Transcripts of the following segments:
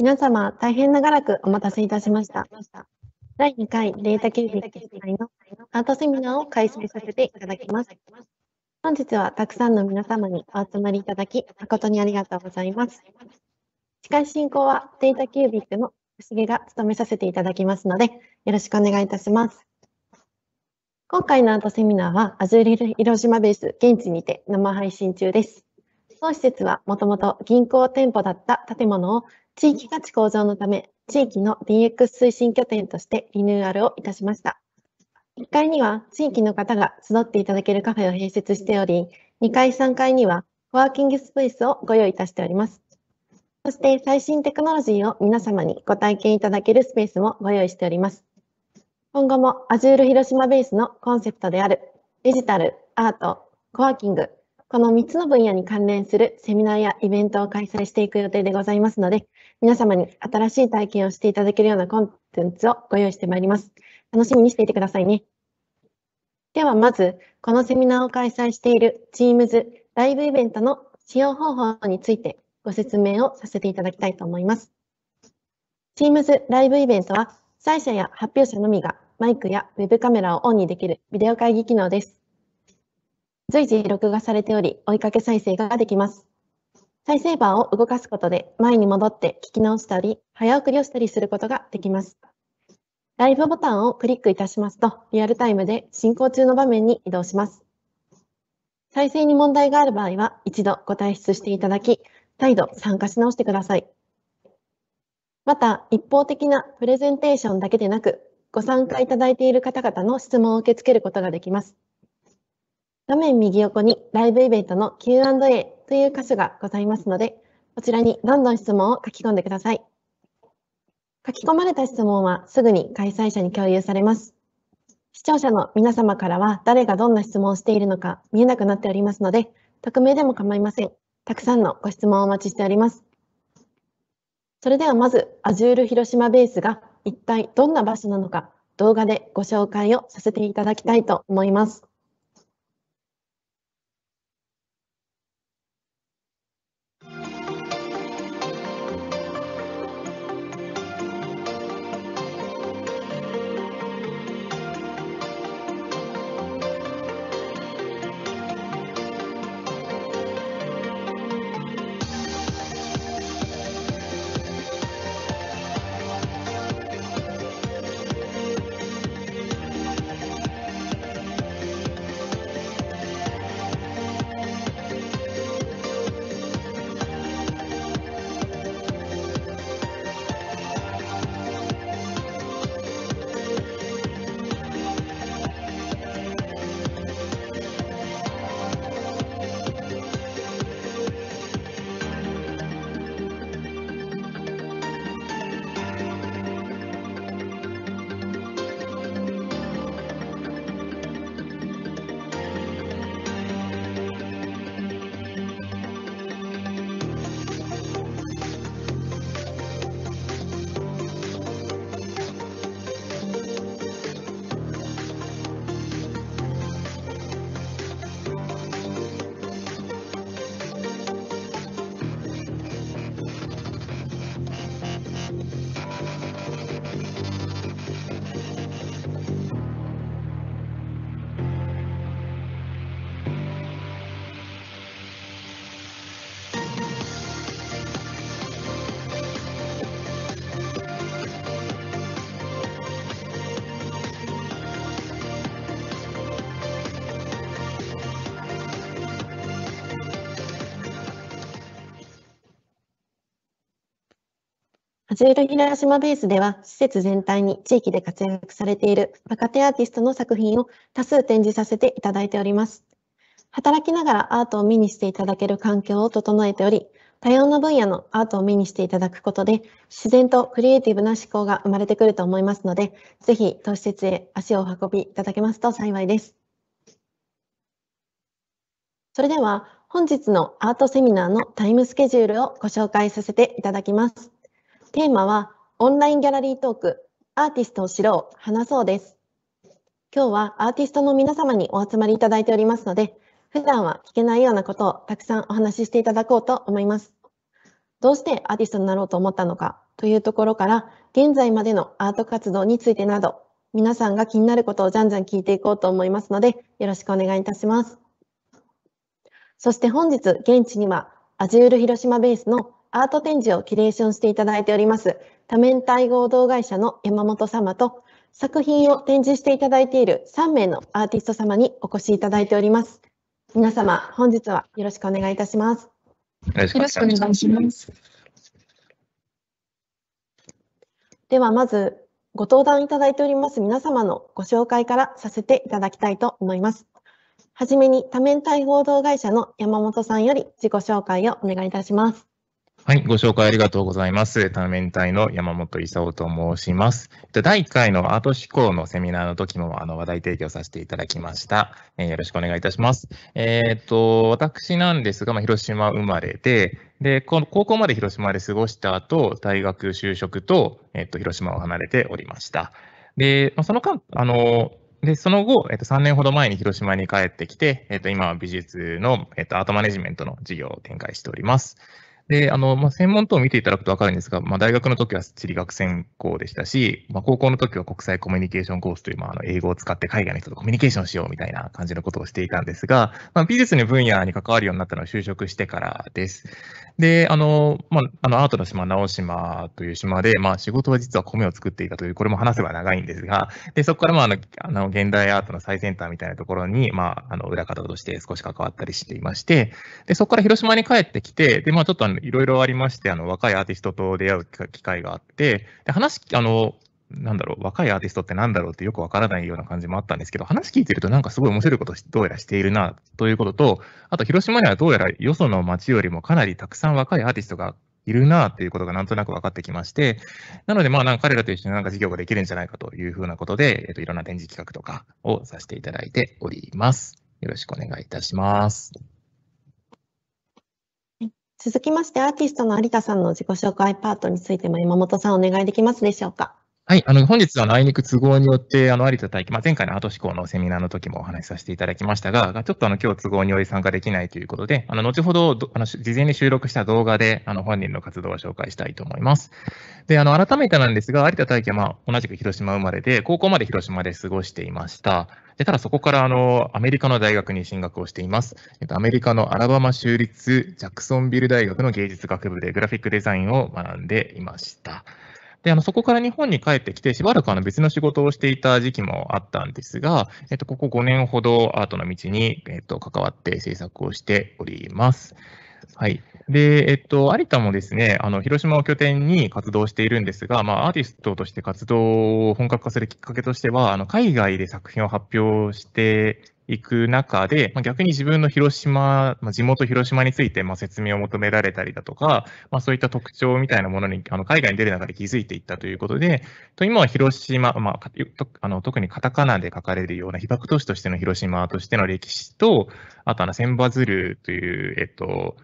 皆様、大変長らくお待たせいたしました。第2回データ形成決済のアートセミナーを開催させていただきます。本日はたくさんの皆様にお集まりいただき、誠にありがとうございます。司会進行はデータキュービックの不思議が務めさせていただきますので、よろしくお願いいたします。今回のアートセミナーはアズリル広島ベース現地にて生配信中です。当施設はもともと銀行店舗だった建物を地域価値向上のため、地域の DX 推進拠点としてリニューアルをいたしました。1階には地域の方が集っていただけるカフェを併設しており、2階、3階にはコワーキングスペースをご用意いたしております。そして最新テクノロジーを皆様にご体験いただけるスペースもご用意しております。今後も Azure 広島ベースのコンセプトであるデジタル、アート、コワーキング、この3つの分野に関連するセミナーやイベントを開催していく予定でございますので、皆様に新しい体験をしていただけるようなコンテンツをご用意してまいります。楽しみにしていてくださいね。ではまず、このセミナーを開催している Teams ライブイベントの使用方法についてご説明をさせていただきたいと思います。Teams ライブイベントは、主催者や発表者のみがマイクや web カメラをオンにできるビデオ会議機能です。随時録画されており、追いかけ再生ができます。再生バーを動かすことで、前に戻って聞き直したり、早送りをしたりすることができます。ライブボタンをクリックいたしますと、リアルタイムで進行中の場面に移動します。再生に問題がある場合は、一度ご退出していただき、再度参加し直してください。また、一方的なプレゼンテーションだけでなく、ご参加いただいている方々の質問を受け付けることができます。画面右横にライブイベントの Q&A という箇所がございますので、こちらにどんどん質問を書き込んでください。書き込まれた質問はすぐに開催者に共有されます。視聴者の皆様からは誰がどんな質問をしているのか見えなくなっておりますので、匿名でも構いません。たくさんのご質問をお待ちしております。それではまず、Azure 広島ベースが一体どんな場所なのか動画でご紹介をさせていただきたいと思います。ュール平島ベースでは、施設全体に地域で活躍されている若手アーティストの作品を多数展示させていただいております。働きながらアートを見にしていただける環境を整えており、多様な分野のアートを見にしていただくことで、自然とクリエイティブな思考が生まれてくると思いますので、ぜひ当施設へ足をお運びいただけますと幸いです。それでは、本日のアートセミナーのタイムスケジュールをご紹介させていただきます。テーマはオンラインギャラリートークアーティストを知ろう話そうです今日はアーティストの皆様にお集まりいただいておりますので普段は聞けないようなことをたくさんお話ししていただこうと思いますどうしてアーティストになろうと思ったのかというところから現在までのアート活動についてなど皆さんが気になることをじゃんじゃん聞いていこうと思いますのでよろしくお願いいたしますそして本日現地にはアジュール広島ベースのアート展示をキュレーションしていただいております、多面体合同会社の山本様と、作品を展示していただいている3名のアーティスト様にお越しいただいております。皆様、本日はよろしくお願いいたします。よろしくお願いします。では、まず、ご登壇いただいております皆様のご紹介からさせていただきたいと思います。はじめに多面体合同会社の山本さんより自己紹介をお願いいたします。はい、ご紹介ありがとうございます。多面体の山本勲と申します。第1回のアート思考のセミナーの時もあの話題提供させていただきました。えー、よろしくお願いいたします。えっ、と、私なんですが、まあ、広島生まれで、で、この高校まで広島で過ごした後、大学就職と、えっ、と、広島を離れておりました。で、まあ、その間、あの、で、その後、えっと、3年ほど前に広島に帰ってきて、えっと、今は美術の、えっと、アートマネジメントの事業を展開しております。で、あの、まあ、専門等を見ていただくとわかるんですが、まあ、大学の時は地理学専攻でしたし、まあ、高校の時は国際コミュニケーションコースという、まあ、あの、英語を使って海外の人とコミュニケーションしようみたいな感じのことをしていたんですが、まあ、美術の分野に関わるようになったのは就職してからです。で、あの、まあ、あの、アートの島、直島という島で、まあ、仕事は実は米を作っていたという、これも話せば長いんですが、で、そこから、まあ、あの、あの現代アートの最先端みたいなところに、まあ、あの、裏方として少し関わったりしていまして、で、そこから広島に帰ってきて、で、まあ、ちょっと、あの、いろいろありまして、あの、若いアーティストと出会う機会があって、で、話、あの、なんだろう、若いアーティストってなんだろうってよくわからないような感じもあったんですけど、話聞いてるとなんかすごい面白いことどうやらしているなということと、あと広島にはどうやらよその街よりもかなりたくさん若いアーティストがいるなということがなんとなく分かってきまして、なので、まあ、なんか彼らと一緒になんか事業ができるんじゃないかというふうなことで、えっと、いろんな展示企画とかをさせていただいております。よろしくお願いいたします。続きまして、アーティストの有田さんの自己紹介パートについても、山本さんお願いできますでしょうか。はい、あの本日は、あいにく都合によって、あの有田大輝、まあ、前回の後志向のセミナーの時もお話しさせていただきましたが、ちょっとあの今日都合により参加できないということで、あの後ほどあの事前に収録した動画であの本人の活動を紹介したいと思います。で、あの改めてなんですが、有田大輝は、まあ、同じく広島生まれで、高校まで広島で過ごしていました。でただそこからあのアメリカの大学に進学をしています。えっと、アメリカのアラバマ州立ジャクソンビル大学の芸術学部でグラフィックデザインを学んでいました。であのそこから日本に帰ってきて、しばらくあの別の仕事をしていた時期もあったんですが、えっと、ここ5年ほどアートの道に、えっと、関わって制作をしております。はい。で、えっと、有田もですね、あの、広島を拠点に活動しているんですが、まあ、アーティストとして活動を本格化するきっかけとしては、あの、海外で作品を発表していく中で、まあ、逆に自分の広島、まあ、地元広島についてまあ説明を求められたりだとか、まあ、そういった特徴みたいなものにあの海外に出る中で気づいていったということで、と今は広島、まあ、あの特にカタカナで書かれるような被爆都市としての広島としての歴史と、あとあの千羽鶴という、えっと、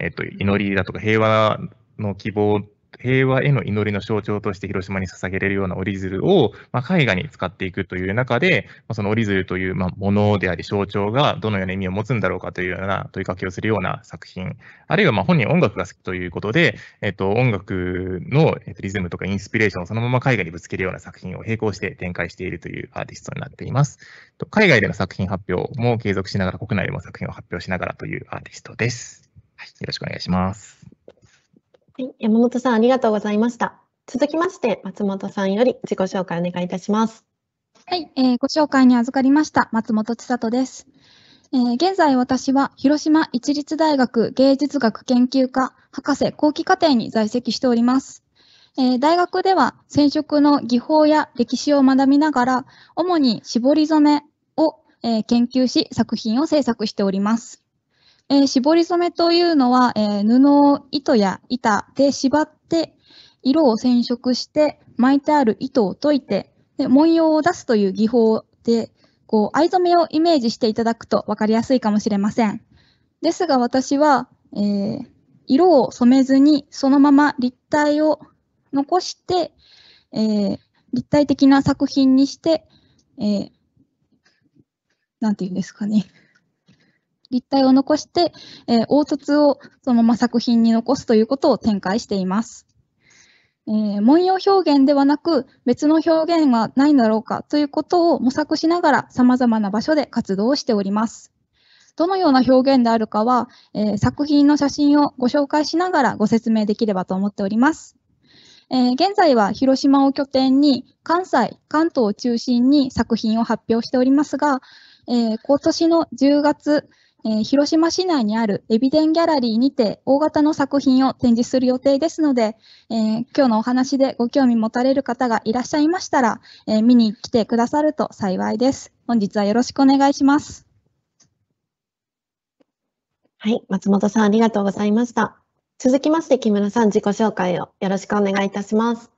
えっと、祈りだとか平和の希望平和への祈りの象徴として広島に捧げれるような折り鶴を、まあ、絵画に使っていくという中で、まあ、その折り鶴という、まあ、ものであり象徴がどのような意味を持つんだろうかというような問いかけをするような作品、あるいはま本人音楽が好きということで、えっと、音楽のリズムとかインスピレーションをそのまま絵画にぶつけるような作品を並行して展開しているというアーティストになっています。海外での作品発表も継続しながら、国内でも作品を発表しながらというアーティストです。はい、よろしくお願いします。はい、山本さん、ありがとうございました。続きまして、松本さんより自己紹介お願いいたします。はい、えー、ご紹介に預かりました、松本千里です。えー、現在私は広島一律大学芸術学研究科博士後期課程に在籍しております。えー、大学では染色の技法や歴史を学びながら、主に絞り染めを、えー、研究し作品を制作しております。えー、絞り染めというのは、えー、布を糸や板で縛って、色を染色して、巻いてある糸を解いて、で文様を出すという技法で、こう、藍染めをイメージしていただくと分かりやすいかもしれません。ですが、私は、えー、色を染めずに、そのまま立体を残して、えー、立体的な作品にして、えー、なんて言うんですかね。立体を残して、えー、凹凸をそのまま作品に残すということを展開しています。えー、文様表現ではなく別の表現はないんだろうかということを模索しながら様々な場所で活動をしております。どのような表現であるかは、えー、作品の写真をご紹介しながらご説明できればと思っております。えー、現在は広島を拠点に関西、関東を中心に作品を発表しておりますが、えー、今年の10月、えー、広島市内にあるエビデンギャラリーにて大型の作品を展示する予定ですので、えー、今日のお話でご興味持たれる方がいらっしゃいましたら、えー、見に来てくださると幸いです。本日はよろしくお願いします。はい、松本さんありがとうございました。続きまして木村さん自己紹介をよろしくお願いいたします。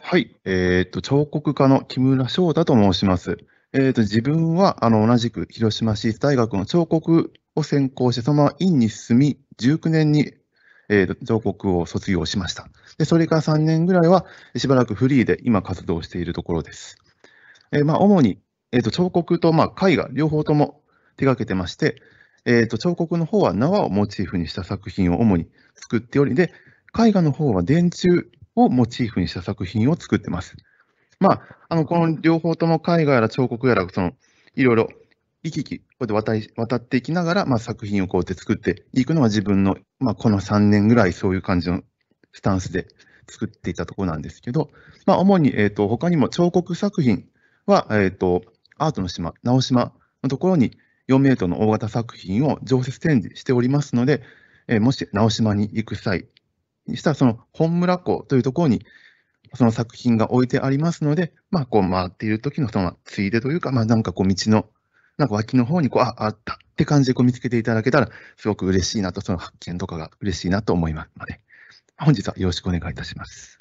はい、えっ、ー、と彫刻家の木村翔太と申します。えっ、ー、と自分はあの同じく広島市立大学の彫刻を専攻して、そのまま院に進み、19年に、えー、上国を卒業しました。で、それから3年ぐらいは、しばらくフリーで今活動しているところです。えー、まあ、主に、えーと、彫刻と、まあ、絵画、両方とも手掛けてまして、えーと、と彫刻の方は縄をモチーフにした作品を主に作っており、で、絵画の方は電柱をモチーフにした作品を作ってます。まあ、あのこの両方とも絵画やら彫刻やらそのいろいろ行き来こうやって渡っていきながら、まあ、作品をこうやって作っていくのが自分の、まあ、この3年ぐらいそういう感じのスタンスで作っていたところなんですけど、まあ、主に、えーと、他にも彫刻作品は、えーと、アートの島、直島のところに4メートルの大型作品を常設展示しておりますので、えー、もし直島に行く際にしたら、その本村港というところにその作品が置いてありますので、まあ、こう回っている時のそのついでというか、まあ、なんかこう道のなんか脇の方にこう、あ、あったって感じでこう見つけていただけたら、すごく嬉しいなと、その発見とかが嬉しいなと思いますので、本日はよろしくお願いいたします。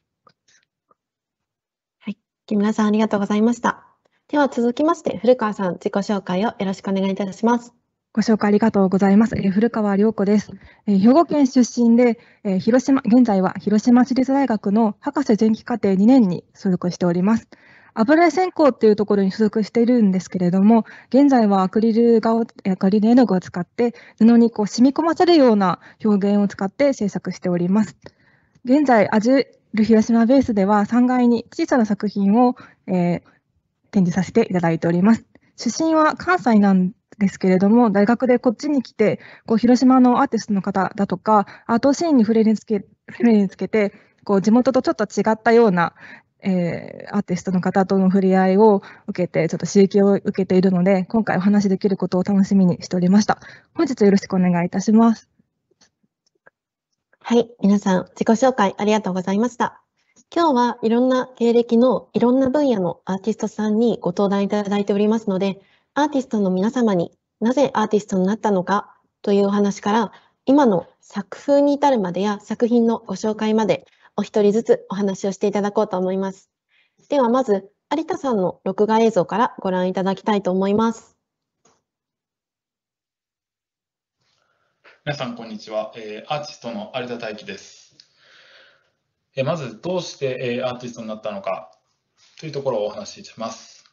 はい。木村さん、ありがとうございました。では続きまして、古川さん、自己紹介をよろしくお願いいたします。ご紹介ありがとうございます。え古川良子です。え兵庫県出身で、え広島、現在は広島市立大学の博士前期課程2年に所属しております。油絵専攻っていうところに所属しているんですけれども、現在はアクリル画を、アクリル絵の具を使って、布にこう染み込ませるような表現を使って制作しております。現在、アジュル広島ベースでは3階に小さな作品を、えー、展示させていただいております。出身は関西なんですけれども、大学でこっちに来て、こう広島のアーティストの方だとか、アートシーンに触れにつけ触れにつけて、こう地元とちょっと違ったような、えー、アーティストの方との触れ合いを受けて、ちょっと刺激を受けているので、今回お話しできることを楽しみにしておりました。本日よろしくお願いいたします。はい、皆さん、自己紹介ありがとうございました。今日はいろんな経歴のいろんな分野のアーティストさんにご登壇いただいておりますので、アーティストの皆様になぜアーティストになったのかというお話から、今の作風に至るまでや作品のご紹介まで、お一人ずつお話をしていただこうと思います。ではまず、有田さんの録画映像からご覧いただきたいと思います。皆さん、こんにちは。アーティストの有田大輝です。まず、どうして、アーティストになったのかというところをお話しします。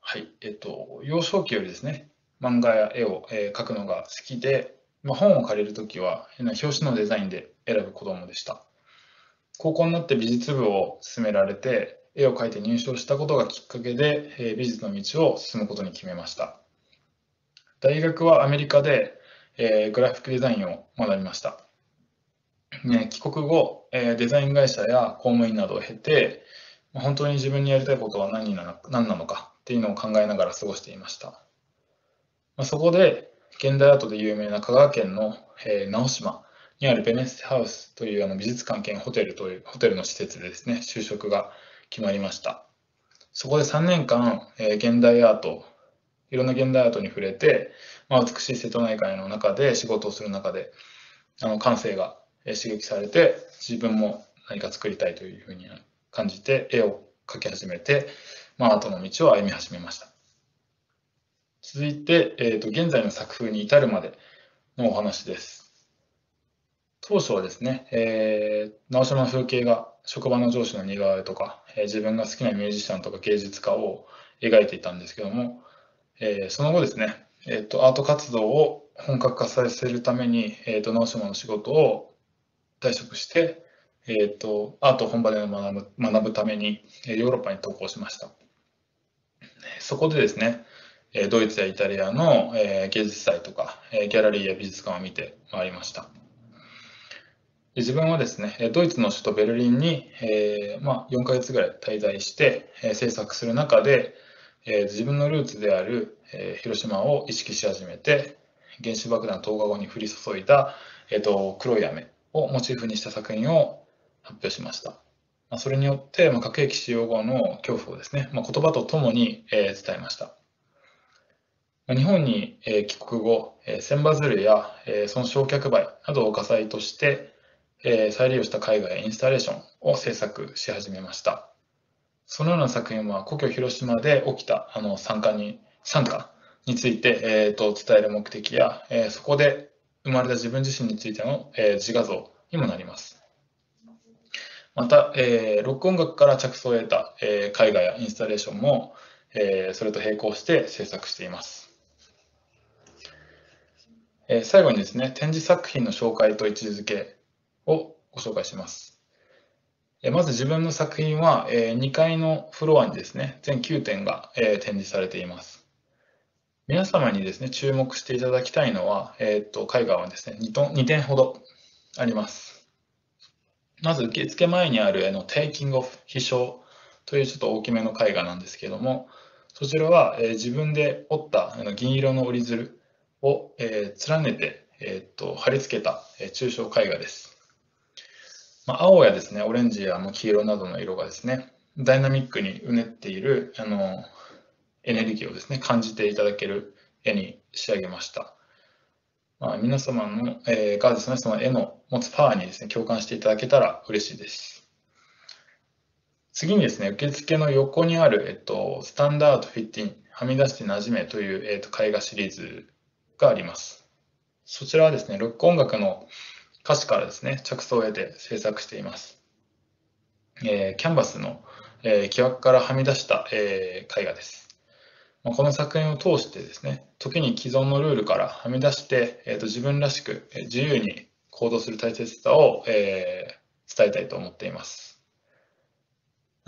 はい。えっ、と、幼少期よりですね、漫画や絵を、描くのが好きで、本を借りるときは、表紙のデザインで選ぶ子供でした。高校になって美術部を進められて絵を描いて入賞したことがきっかけで美術の道を進むことに決めました大学はアメリカで、えグラフィックデザインを学びました、ね、帰国後、えデザイン会社や公務員などを経て本当に自分にやりたいことは何な何なのかっていうのを考えながら過ごしていました、まあ、そこで現代アートで有名な香川県の、え直島にあるベネッセハウスというあの美術関係のホテルというホテルの施設でですね、就職が決まりました。そこで3年間、えー、現代アート、いろんな現代アートに触れて、まあ、美しい瀬戸内海の中で仕事をする中で、あの感性が刺激されて、自分も何か作りたいというふうに感じて、絵を描き始めて、まあ、アートの道を歩み始めました。続いて、えーと現在の作風に至るまでのお話です。当初はですね、えー、直島の風景が職場の上司の似顔絵とか、えー、自分が好きなミュージシャンとか芸術家を描いていたんですけども、えー、その後ですね、えーと、アート活動を本格化させるために、えーと、直島の仕事を退職して、えーと、アート本場で学ぶ学ぶためにヨーロッパに渡航しました。そこでですね、ドイツやイタリアの芸術祭とかギャラリーや美術館を見て回りました。自分はですね、ドイツの首都ベルリンに、えー、まあ、4ヶ月ぐらい滞在して、えー、制作する中で、えー、自分のルーツである、え広島を意識し始めて、原子爆弾投下後に降り注いだ、えーと、黒い雨をモチーフにした作品を発表しました。まあ、それによって、まあ、核兵器使用後の恐怖をですね、ま言葉とともに、え伝えました。日本に帰国後、千羽鶴やその焼却灰などを火災としてえー、再利用した絵画やインスタレーションを制作し始めました。そのような作品は故郷広島で起きたあの参加に参加について、えーと、伝える目的や、えー、そこで生まれた自分自身についての、えー、自画像にもなります。また、えー、ロック音楽から着想を得た、えー、絵画やインスタレーションも、えー、それと並行して制作しています。えー、最後にですね、展示作品の紹介と位置づけをご紹介します。まず自分の作品は2階のフロアにですね、全9点が展示されています。皆様にですね、注目していただきたいのは、えっ、ー、と絵画はですね2と、2点ほどあります。まず受付前にあるのテイキングオフ、飛翔というちょっと大きめの絵画なんですけども、そちらは自分で折った銀色の折り鶴を連ねて貼り付けた抽象絵画です。まあ、青やですね、オレンジや黄色などの色がですね、ダイナミックにうねっているあのエネルギーをですね、感じていただける絵に仕上げました。まあ、皆様の、えー、がですね、その絵の持つパワーにですね、共感していただけたら嬉しいです。次にですね、受付の横にある、えっと、スタンダードフィッティン、はみ出してなじめという、えっと、絵画シリーズがあります。そちらはですね、ロック音楽の歌詞からですね、着想を得て制作しています。えー、キャンバスの、えー、木枠からはみ出した、えー、絵画です。まあ、この作品を通してですね、時に既存のルールからはみ出して、えーと、自分らしく自由に行動する大切さを、えー、伝えたいと思っています。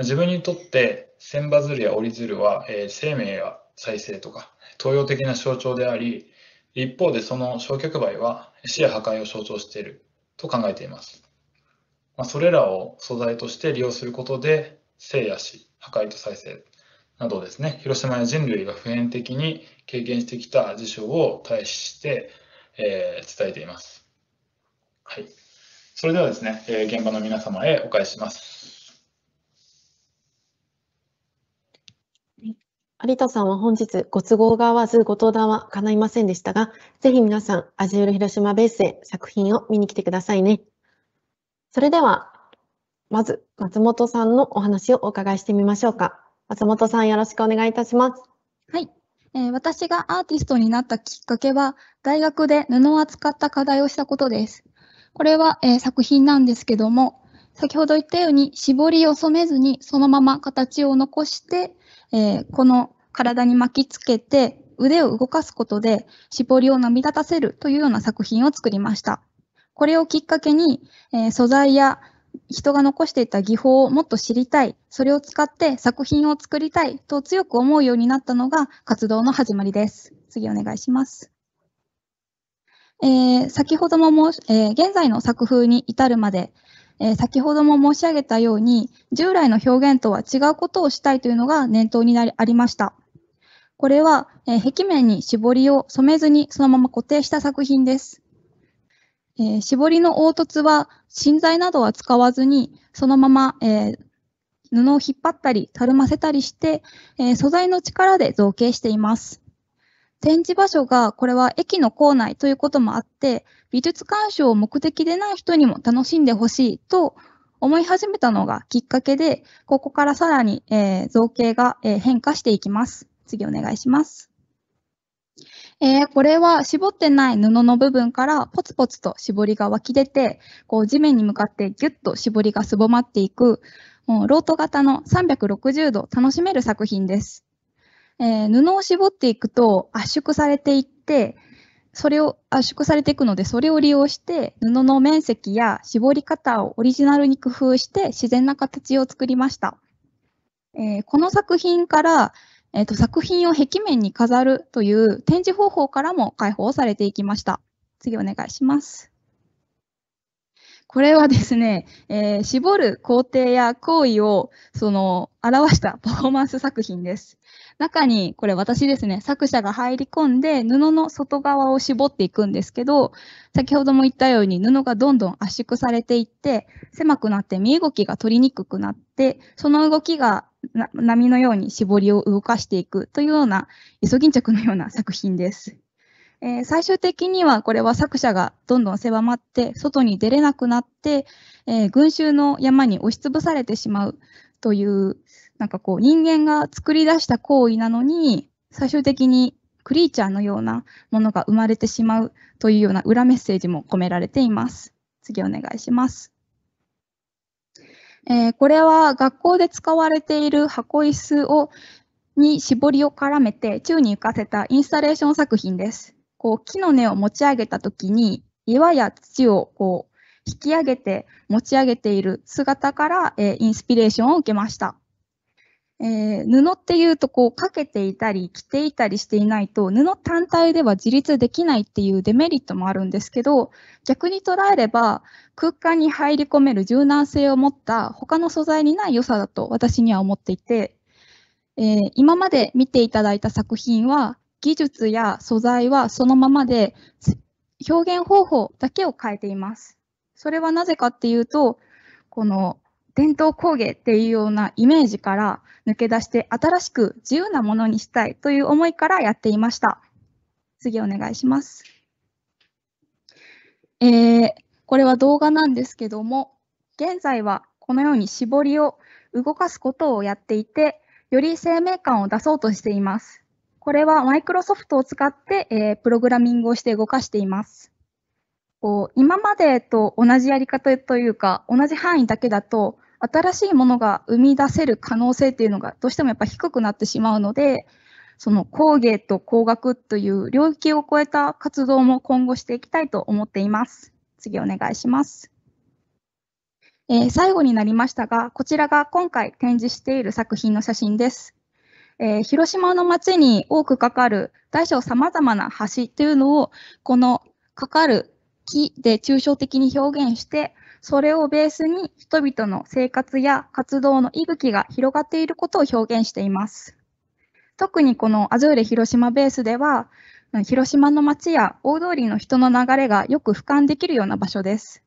自分にとって千羽鶴や折り鶴は、えー、生命や再生とか東洋的な象徴であり一方でその焼却灰は死や破壊を象徴していると考えています。まあ、それらを素材として利用することで、生やし、破壊と再生などですね、広島や人類が普遍的に経験してきた事象を対比して、えー、伝えています。はい。それではですね、え現場の皆様へお返しします。有田さんは本日ご都合が合わずご登壇は叶いませんでしたが、ぜひ皆さん、アジール広島ベースへ作品を見に来てくださいね。それでは、まず松本さんのお話をお伺いしてみましょうか。松本さんよろしくお願いいたします。はい。えー、私がアーティストになったきっかけは、大学で布を扱った課題をしたことです。これは、えー、作品なんですけども、先ほど言ったように、絞りを染めずに、そのまま形を残して、えー、この体に巻きつけて、腕を動かすことで、絞りを波立たせるというような作品を作りました。これをきっかけに、えー、素材や人が残していた技法をもっと知りたい、それを使って作品を作りたいと強く思うようになったのが活動の始まりです。次お願いします。えー、先ほどもも、えー、現在の作風に至るまで、えー、先ほども申し上げたように、従来の表現とは違うことをしたいというのが念頭になりありました。これは、えー、壁面に絞りを染めずにそのまま固定した作品です。えー、絞りの凹凸は、芯材などは使わずに、そのまま、え布を引っ張ったり、たるませたりして、え素材の力で造形しています。展示場所がこれは駅の構内ということもあって、美術鑑賞を目的でない人にも楽しんでほしいと思い始めたのがきっかけで、ここからさらに、えー、造形が、えー、変化していきます。次お願いします。えー、これは絞ってない布の部分からポツポツと絞りが湧き出て、こう地面に向かってギュッと絞りがすぼまっていく、もうロート型の360度楽しめる作品です。えー、布を絞っていくと圧縮されていって、それを圧縮されていくので、それを利用して布の面積や絞り方をオリジナルに工夫して自然な形を作りました。えー、この作品から、えーと、作品を壁面に飾るという展示方法からも解放されていきました。次お願いします。これはですね、えー、絞る工程や行為をその表したパフォーマンス作品です。中に、これ私ですね、作者が入り込んで、布の外側を絞っていくんですけど、先ほども言ったように布がどんどん圧縮されていって、狭くなって身動きが取りにくくなって、その動きが波のように絞りを動かしていくというような、イソギンチャクのような作品です。えー、最終的にはこれは作者がどんどん狭まって外に出れなくなって、えー、群衆の山に押しつぶされてしまうというなんかこう人間が作り出した行為なのに、最終的にクリーチャーのようなものが生まれてしまうというような裏メッセージも込められています。次お願いします。えー、これは学校で使われている箱椅子をに絞りを絡めて宙に浮かせたインスタレーション作品です。こう木の根を持ち上げた時に岩や土をこう引き上げて持ち上げている姿から、えー、インスピレーションを受けました。えー、布っていうとこうかけていたり着ていたりしていないと布単体では自立できないっていうデメリットもあるんですけど逆に捉えれば空間に入り込める柔軟性を持った他の素材にない良さだと私には思っていて、えー、今まで見ていただいた作品は技術や素材はそのままで表現方法だけを変えています。それはなぜかっていうとこの伝統工芸っていうようなイメージから抜け出して新しく自由なものにしたいという思いからやっていました。次お願いします。えー、これは動画なんですけども、現在はこのように絞りを動かすことをやっていて、より生命感を出そうとしています。これはマイクロソフトを使って、えー、プログラミングをして動かしています。こう今までと同じやり方というか、同じ範囲だけだと、新しいものが生み出せる可能性っていうのがどうしてもやっぱ低くなってしまうので、その工芸と工学という領域を超えた活動も今後していきたいと思っています。次お願いします。えー、最後になりましたが、こちらが今回展示している作品の写真です。えー、広島の街に多くかかる大小様々な橋というのを、このかかる木で抽象的に表現して、それをベースに人々の生活や活動の息吹が広がっていることを表現しています。特にこのアズーレ広島ベースでは、広島の街や大通りの人の流れがよく俯瞰できるような場所です。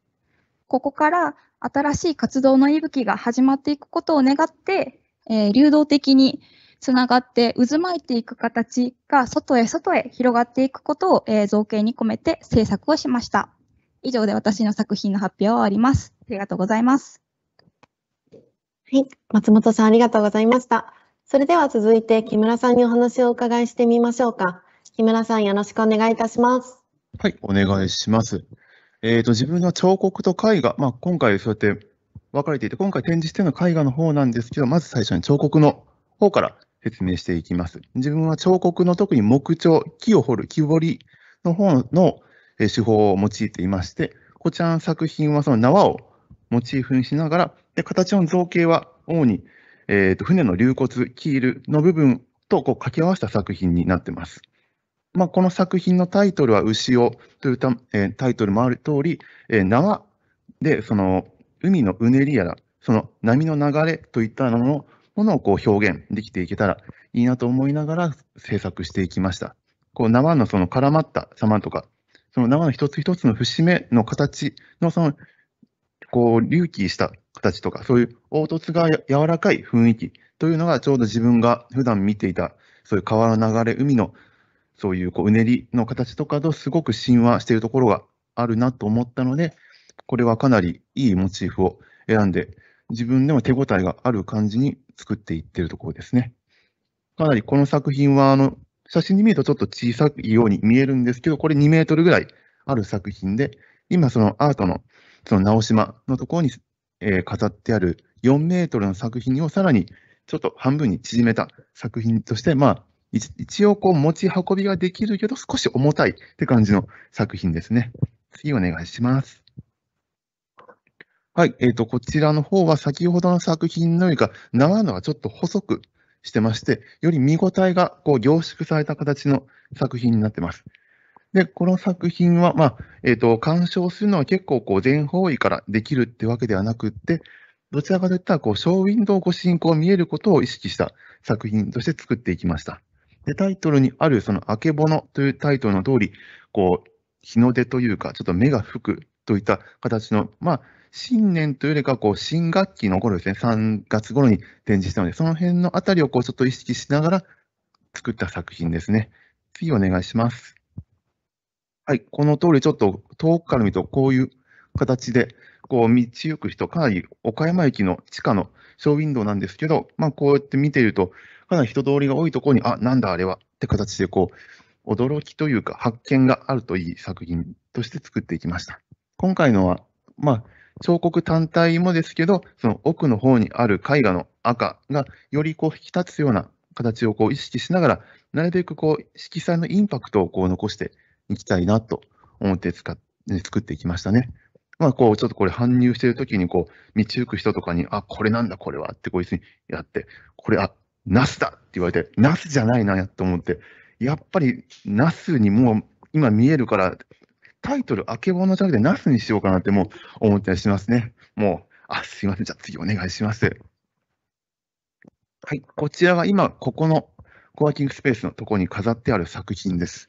ここから新しい活動の息吹が始まっていくことを願って、えー、流動的につながって渦巻いていく形が外へ外へ広がっていくことを、えー、造形に込めて制作をしました。以上で私の作品の発表を終わります。ありがとうございます。はい。松本さん、ありがとうございました。それでは続いて木村さんにお話をお伺いしてみましょうか。木村さん、よろしくお願いいたします。はい、お願いします。えっ、ー、と、自分は彫刻と絵画、まあ、今回そうやって分かれていて、今回展示しての絵画の方なんですけど、まず最初に彫刻の方から説明していきます。自分は彫刻の特に木彫、木を彫る、木彫りの方の手法を用いていまして、こちらの作品はその縄をモチーフにしながら、で形の造形は主に、えー、と船の流骨、キールの部分とこう掛け合わせた作品になっています。まあ、この作品のタイトルは牛尾というた、えー、タイトルもある通り、えー、縄でその海のうねりやら、その波の流れといったののものをこう表現できていけたらいいなと思いながら制作していきました。こう縄のその絡まった様とかその縄の一つ一つの節目の形の、その、こう、隆起した形とか、そういう凹凸が柔らかい雰囲気というのが、ちょうど自分が普段見ていた、そういう川の流れ、海の、そういうこううねりの形とかとすごく親和しているところがあるなと思ったので、これはかなりいいモチーフを選んで、自分でも手応えがある感じに作っていってるところですね。かなりこの作品は、あの、写真に見るとちょっと小さいように見えるんですけど、これ2メートルぐらいある作品で、今そのアートのその直島のところに、えー、飾ってある4メートルの作品をさらにちょっと半分に縮めた作品として、まあ、一応こう持ち運びができるけど少し重たいって感じの作品ですね。次お願いします。はい、えっ、ー、と、こちらの方は先ほどの作品のよりか長いのがちょっと細くしてまして、より見応えがこう凝縮された形の作品になってます。で、この作品は、まあ、えっ、ー、と、鑑賞するのは結構こう全方位からできるってわけではなくって、どちらかといったら、こう、ショーウィンドウ越しにこう見えることを意識した作品として作っていきました。で、タイトルにある、その、あけぼのというタイトルの通り、こう、日の出というか、ちょっと目が吹くといった形の、まあ、新年というよりかこう新学期の頃ですね、3月頃に展示したので、その辺のあたりをこうちょっと意識しながら作った作品ですね。次お願いします。はい、この通りちょっと遠くから見るとこういう形で、こう道行く人、かなり岡山駅の地下のショーウィンドウなんですけど、まあ、こうやって見ていると、かなり人通りが多いところに、あ、なんだあれはって形で、こう、驚きというか発見があるといい作品として作っていきました。今回のは、まあ、彫刻単体もですけど、その奥の方にある絵画の赤がよりこう引き立つような形をこう意識しながら、なるべくこう色彩のインパクトをこう残していきたいなと思って使っ作っていきましたね。まあ、こう、ちょっとこれ、搬入してるときに、こう、道行く人とかに、あ、これなんだ、これはって、こういうにやって、これ、あ、ナスだって言われて、ナスじゃないな、と思って、やっぱり、ナスにもう、今見えるから、タイトル、あけぼのじゃなくて、ナスにしようかなってもう思ったりしますね。もう、あ、すいません。じゃあ次お願いします。はい。こちらが今、ここのコワーキングスペースのところに飾ってある作品です。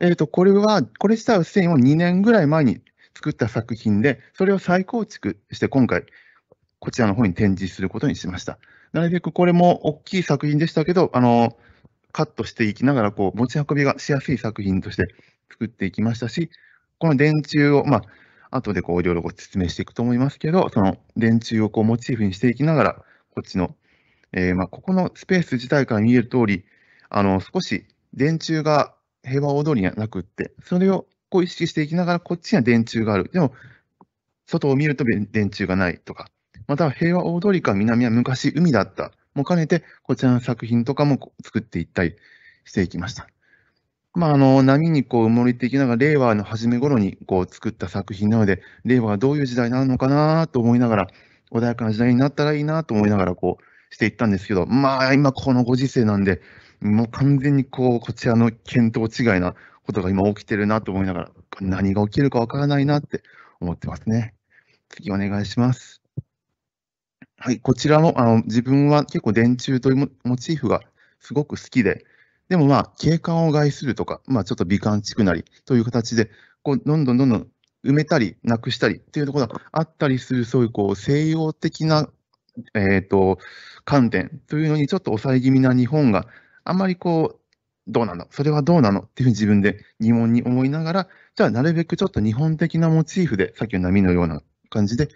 えっ、ー、と、これは、これ自体は1000を2年ぐらい前に作った作品で、それを再構築して、今回、こちらの方に展示することにしました。なるべくこれも大きい作品でしたけど、あの、カットしていきながら、こう、持ち運びがしやすい作品として作っていきましたし、この電柱を、まあ後でこういろいろご説明していくと思いますけど、その電柱をこうモチーフにしていきながら、こっちの、えー、まあここのスペース自体から見える通り、あの少し電柱が平和大通りにはなくって、それをこう意識していきながら、こっちには電柱がある。でも、外を見ると電柱がないとか、または平和大通りか南は昔海だった。も兼ねて、こちらの作品とかも作っていったりしていきました。まあ、あの波にこう埋もれていきながら、令和の初め頃にこう作った作品なので、令和がどういう時代なのかなと思いながら、穏やかな時代になったらいいなと思いながらこうしていったんですけど、まあ、今、このご時世なんで、もう完全にこうこちらの見当違いなことが今起きてるなと思いながら、何が起きるかわからないなって思ってますね。次お願いします。はい、こちらもあの自分は結構電柱というモチーフがすごく好きで、でもまあ、景観を害するとか、まあ、ちょっと美観地区なりという形で、こうどんどんどんどん埋めたり、なくしたりっていうところがあったりする、そういうこう西洋的な、えーと、観点というのにちょっと抑え気味な日本があんまりこう、どうなのそれはどうなのっていうふうに自分で疑問に思いながら、じゃあなるべくちょっと日本的なモチーフで、さっきの波のような感じで、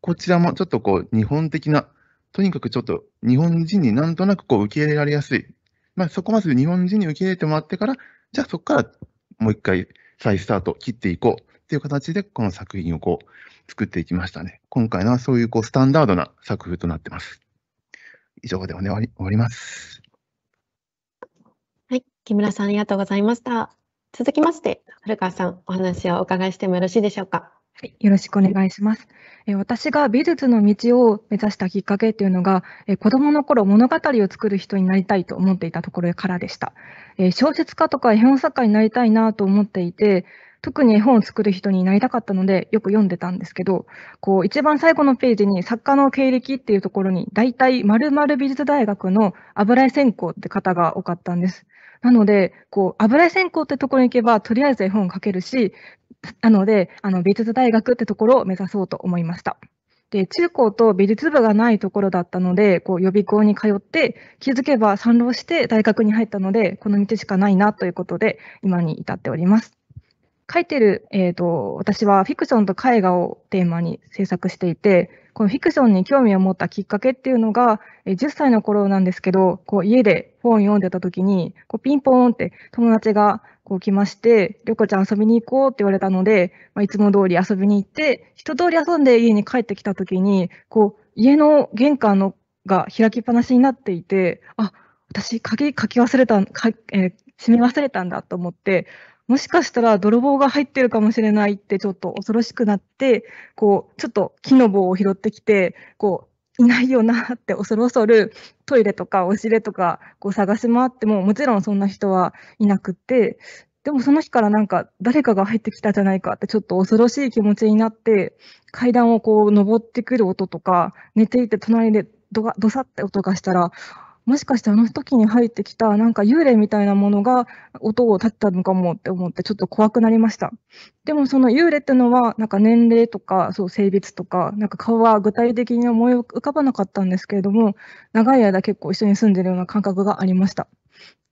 こちらもちょっとこう日本的な、とにかくちょっと日本人になんとなくこう受け入れられやすいまあ、そこまで日本人に受け入れてもらってから、じゃあそこからもう一回再スタート切っていこうっていう形で、この作品をこう作っていきましたね。今回のはそういうこうスタンダードな作風となってます。以上で、ね、終わり終わります。はい、木村さんありがとうございました。続きまして、古川さん、お話をお伺いしてもよろしいでしょうか。はい、よろしくお願いします。え私が美術の道を目指したきっかけっていうのが、え子供の頃物語を作る人になりたいと思っていたところからでした。え小説家とか絵本作家になりたいなと思っていて、特に絵本を作る人になりたかったのでよく読んでたんですけど、こう一番最後のページに作家の経歴っていうところに大体〇〇美術大学の油絵専攻って方が多かったんです。なので、こう油絵専攻ってところに行けばとりあえず絵本を描けるし、なので、あの美術大学ってところを目指そうと思いました。で中高と美術部がないところだったのでこう予備校に通って気づけば賛浪して大学に入ったのでこの道しかないなということで今に至っております。書いてる、えーと、私はフィクションと絵画をテーマに制作していて、このフィクションに興味を持ったきっかけっていうのが、え10歳の頃なんですけど、こう家で本読んでた時に、こうピンポーンって友達がこう来まして、りょこちゃん遊びに行こうって言われたので、まあ、いつも通り遊びに行って、一通り遊んで家に帰ってきた時に、こう家の玄関のが開きっぱなしになっていて、あ、私鍵書き忘れた、かえー、閉め忘れたんだと思って、もしかしたら泥棒が入ってるかもしれないってちょっと恐ろしくなって、こう、ちょっと木の棒を拾ってきて、こう、いないよなって恐る恐るトイレとかおしれとかこう探し回っても、もちろんそんな人はいなくって、でもその日からなんか誰かが入ってきたじゃないかってちょっと恐ろしい気持ちになって、階段をこう登ってくる音とか、寝ていて隣でドがサって音がしたら、もしかしてあの時に入ってきたなんか幽霊みたいなものが音を立てたのかもって思ってちょっと怖くなりました。でもその幽霊ってのはなんか年齢とかそう性別とかなんか顔は具体的に思い浮かばなかったんですけれども長い間結構一緒に住んでるような感覚がありました。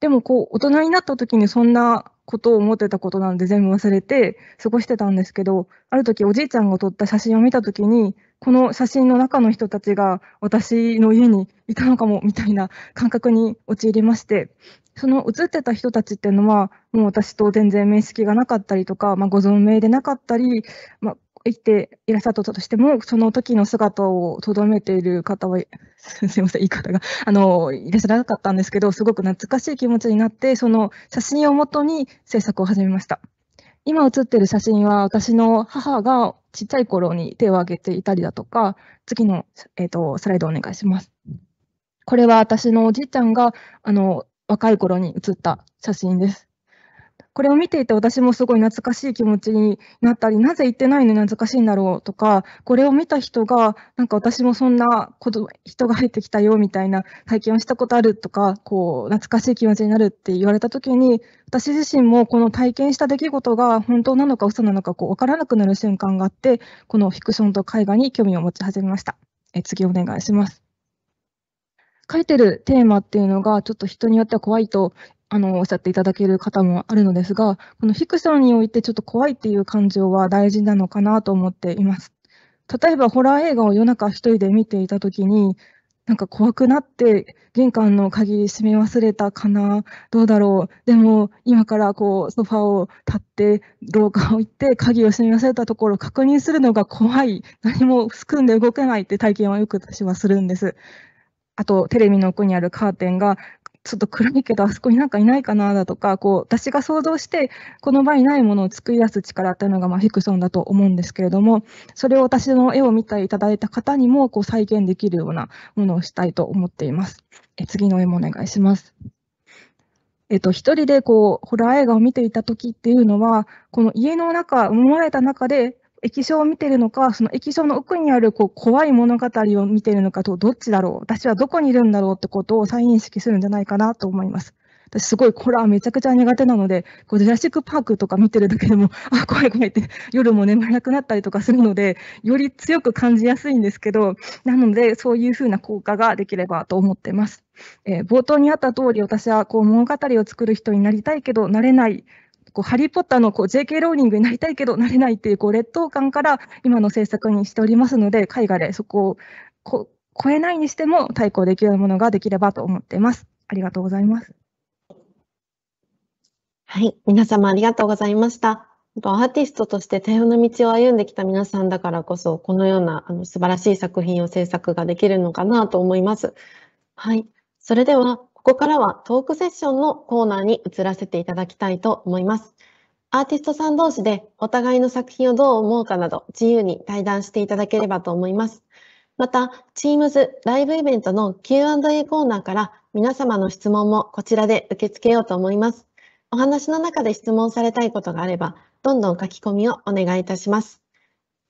でもこう大人になった時にそんなことを思ってたことなんで全部忘れて過ごしてたんですけど、ある時おじいちゃんが撮った写真を見た時に、この写真の中の人たちが私の家にいたのかもみたいな感覚に陥りまして、その写ってた人たちっていうのは、もう私と全然面識がなかったりとか、まあ、ご存命でなかったり、まあ、生きていらっしゃったとしても、その時の姿をとどめている方は、すみません、言い方が、あの、いらっしゃらなかったんですけど、すごく懐かしい気持ちになって、その写真をもとに制作を始めました。今写ってる写真は、私の母がちっちゃい頃に手を挙げていたりだとか、次の、えーと、スライドお願いします。これは私のおじいちゃんが、あの、若い頃に写った写真です。これを見ていて私もすごい懐かしい気持ちになったり、なぜ行ってないのに懐かしいんだろうとか、これを見た人が、なんか私もそんなこと人が入ってきたよみたいな体験をしたことあるとか、こう、懐かしい気持ちになるって言われた時に、私自身もこの体験した出来事が本当なのか嘘なのかこう分からなくなる瞬間があって、このフィクションと絵画に興味を持ち始めました。え次お願いします。書いてるテーマっていうのがちょっと人によっては怖いとあのおっしゃっていただける方もあるのですが、このフィクションにおいてちょっと怖いっていう感情は大事なのかなと思っています。例えばホラー映画を夜中1人で見ていた時に、なんか怖くなって玄関の鍵閉め忘れたかなどうだろうでも今からこうソファーを立って廊下を行って鍵を閉め忘れたところを確認するのが怖い何も含んで動けないって体験はよく私はするんです。あとテレビの奥にあるカーテンがちょっと暗いけど、あそこになんかいないかなだとか、こう私が想像して、この場にないものを作り出す力というのがまあフィクションだと思うんですけれども、それを私の絵を見ていただいた方にもこう再現できるようなものをしたいと思っています。え次の絵もお願いします。えっと、一人でこうホラー映画を見ていた時っていうのは、この家の中、守られた中で液晶を見てるのか、その液晶の奥にあるこう怖い物語を見てるのかと、どっちだろう、私はどこにいるんだろうってことを再認識するんじゃないかなと思います。私すごい、これはめちゃくちゃ苦手なので、こうジュラシック・パークとか見てるだけでも、あ、怖い怖いって夜も眠れなくなったりとかするので、より強く感じやすいんですけど、なので、そういうふうな効果ができればと思ってます。えー、冒頭にあった通り、私はこう物語を作る人になりたいけど、なれないこうハリー・ポッターのこう JK ローリングになりたいけどなれないっていうこう劣等感から今の制作にしておりますので、海外でそこをこ超えないにしても対抗できるものができればと思っています。ありがとうございます。はい、皆様ありがとうございました。アーティストとして多様な道を歩んできた皆さんだからこそ、このようなあの素晴らしい作品を制作ができるのかなと思います。はい、それではここからはトークセッションのコーナーに移らせていただきたいと思います。アーティストさん同士でお互いの作品をどう思うかなど自由に対談していただければと思います。また、Teams ライブイベントの Q&A コーナーから皆様の質問もこちらで受け付けようと思います。お話の中で質問されたいことがあれば、どんどん書き込みをお願いいたします。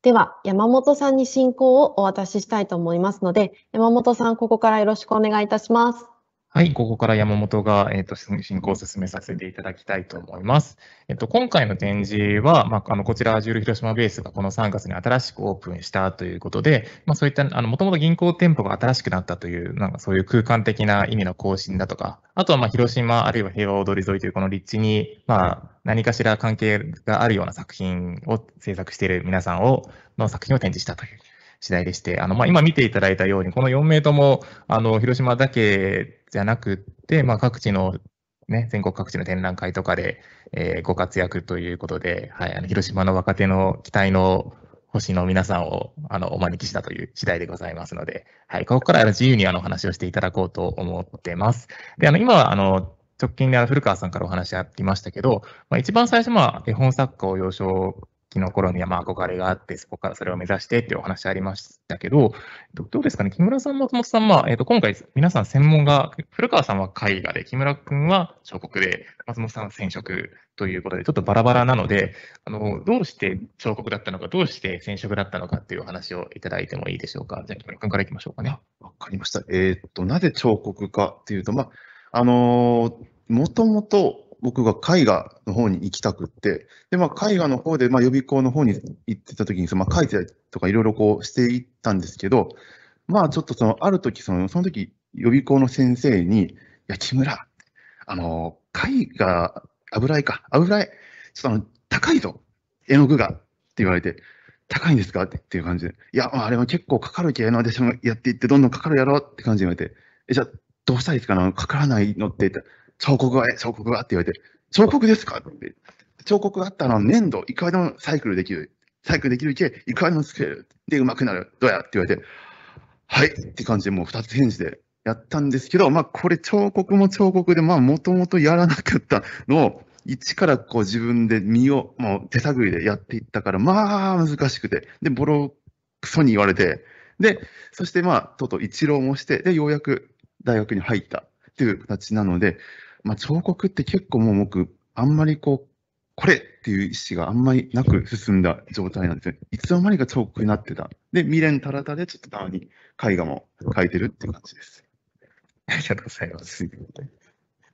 では、山本さんに進行をお渡ししたいと思いますので、山本さん、ここからよろしくお願いいたします。はい、ここから山本が、えー、と、進行を進めさせていただきたいと思います。えっ、ー、と、今回の展示は、まあ、あの、こちら、Azure 広島ベースがこの3月に新しくオープンしたということで、まあ、そういった、あの、もともと銀行店舗が新しくなったという、なんかそういう空間的な意味の更新だとか、あとは、まあ、広島、あるいは平和踊り沿いというこの立地に、まあ、何かしら関係があるような作品を制作している皆さんを、の作品を展示したという次第でして、あの、まあ、今見ていただいたように、この4名とも、あの、広島だけじゃなくて、まあ、各地のね、全国各地の展覧会とかで、えー、ご活躍ということで、はい、あの広島の若手の期待の星の皆さんをあのお招きしたという次第でございますので、はい、ここから自由にあの話をしていただこうと思ってます。で、あの今はあの直近で古川さんからお話ありましたけど、まあ、一番最初、ま絵本作家を幼少期の頃にはまあ憧れがあって、そこからそれを目指してっていうお話ありましたけど、どうですかね、木村さん、松本さん、まあえー、と今回、皆さん専門が、古川さんは絵画で、木村君は彫刻で、松本さんは染色ということで、ちょっとバラバラなので、あのどうして彫刻だったのか、どうして染色だったのかっていうお話をいただいてもいいでしょうか。じゃあ、木村君からいきましょうかね。わかりました。えっ、ー、と、なぜ彫刻かっていうと、まあ、あのもともと僕が絵画の方に行きたくって、で、まあ、絵画の方で、まあ、予備校の方に行ってた時に、そのまあ、描いてたりとかいろいろこうしていったんですけど、まあ、ちょっとその、ある時、その、その時、予備校の先生に、いや、木村、あの、絵画、油絵か、油絵、ちょっとあの、高いぞ、絵の具が、って言われて、高いんですかっていう感じで、いや、あ、れは結構かかるけど、私もやっていって、どんどんかかるやろって感じで言われて、え、じゃあ、どうしたらいいですかかからないのって言っ彫刻は彫刻はって言われて、彫刻ですかって。彫刻があったら粘土、いくらでもサイクルできる。サイクルできるけ、いくらでも作れる。で、うまくなる。どうやって言われて、はいって感じで、もう2つ返事でやったんですけど、まあ、これ彫刻も彫刻で、まあ、もともとやらなかったのを、一からこう自分で身を、もう手探りでやっていったから、まあ、難しくて。で、ボロクソに言われて、で、そしてまあ、とうとう一浪もして、で、ようやく大学に入ったっていう形なので、まあ、彫刻って結構もう僕、あんまりこう、これっていう意思があんまりなく進んだ状態なんですね。いつの間にか彫刻になってた。で、未練たらたでちょっとたまに絵画も描いてるっていう感じです。ありがとうございます。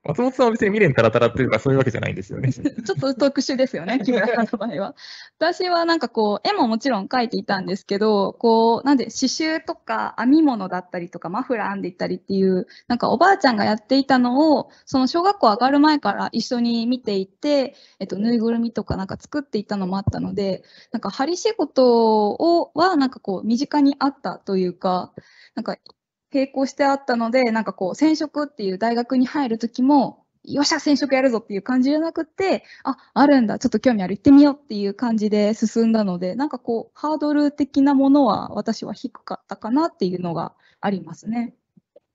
松本さんは別に未練たらたらというか、そういうわけじゃないんですよね。ちょっと特殊ですよね、木村さんの場合は。私はなんかこう、絵ももちろん描いていたんですけど、こう、なんで刺繍とか編み物だったりとか、マフラー編んでいったりっていう、なんかおばあちゃんがやっていたのを、その小学校上がる前から一緒に見ていて、えっと、ぬいぐるみとかなんか作っていたのもあったので、なんか針仕事を、はなんかこう、身近にあったというか、なんか並行してあったので、なんかこう、染色っていう大学に入る時も、よっしゃ、染色やるぞっていう感じじゃなくて、あ、あるんだ、ちょっと興味ある、行ってみようっていう感じで進んだので、なんかこう、ハードル的なものは私は低かったかなっていうのがありますね。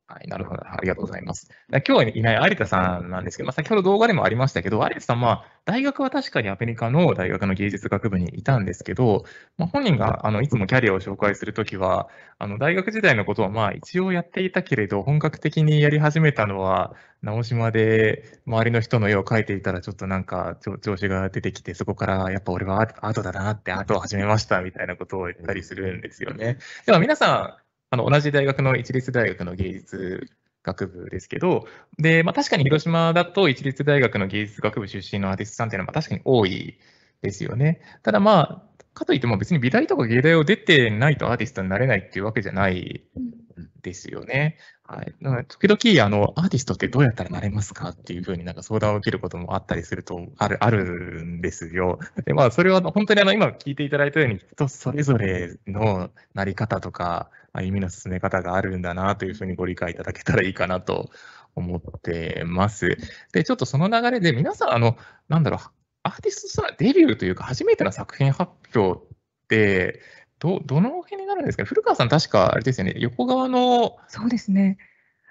はい、なるほど。ありがとうございます。今日はいない有田さんなんですけど、まあ、先ほど動画でもありましたけど、有田さんは、大学は確かにアメリカの大学の芸術学部にいたんですけど、まあ、本人があのいつもキャリアを紹介するときは、あの大学時代のことはまあ一応やっていたけれど、本格的にやり始めたのは、直島で周りの人の絵を描いていたら、ちょっとなんか調子が出てきて、そこからやっぱ俺はアートだなって、アートを始めましたみたいなことを言ったりするんですよね。では皆さん、あの同じ大学の一律大学の芸術学部ですけど、でまあ、確かに広島だと一律大学の芸術学部出身のアーティストさんっていうのは確かに多いですよね。ただまあ、かといっても別に美大とか芸大を出てないとアーティストになれないっていうわけじゃないですよね。はい、時々あの、アーティストってどうやったらなれますかっていうふうになんか相談を受けることもあったりするとあるあるんですよ。でまあ、それは本当にあの今聞いていただいたように、人それぞれのなり方とか、あ、意味の進め方があるんだなというふうにご理解いただけたらいいかなと思ってます。で、ちょっとその流れで皆さん、あの、なんだろう、アーティストさんデビューというか初めての作品発表って、どどの辺になるんですか古川さん、確かあれですよね、横側の。そうですね。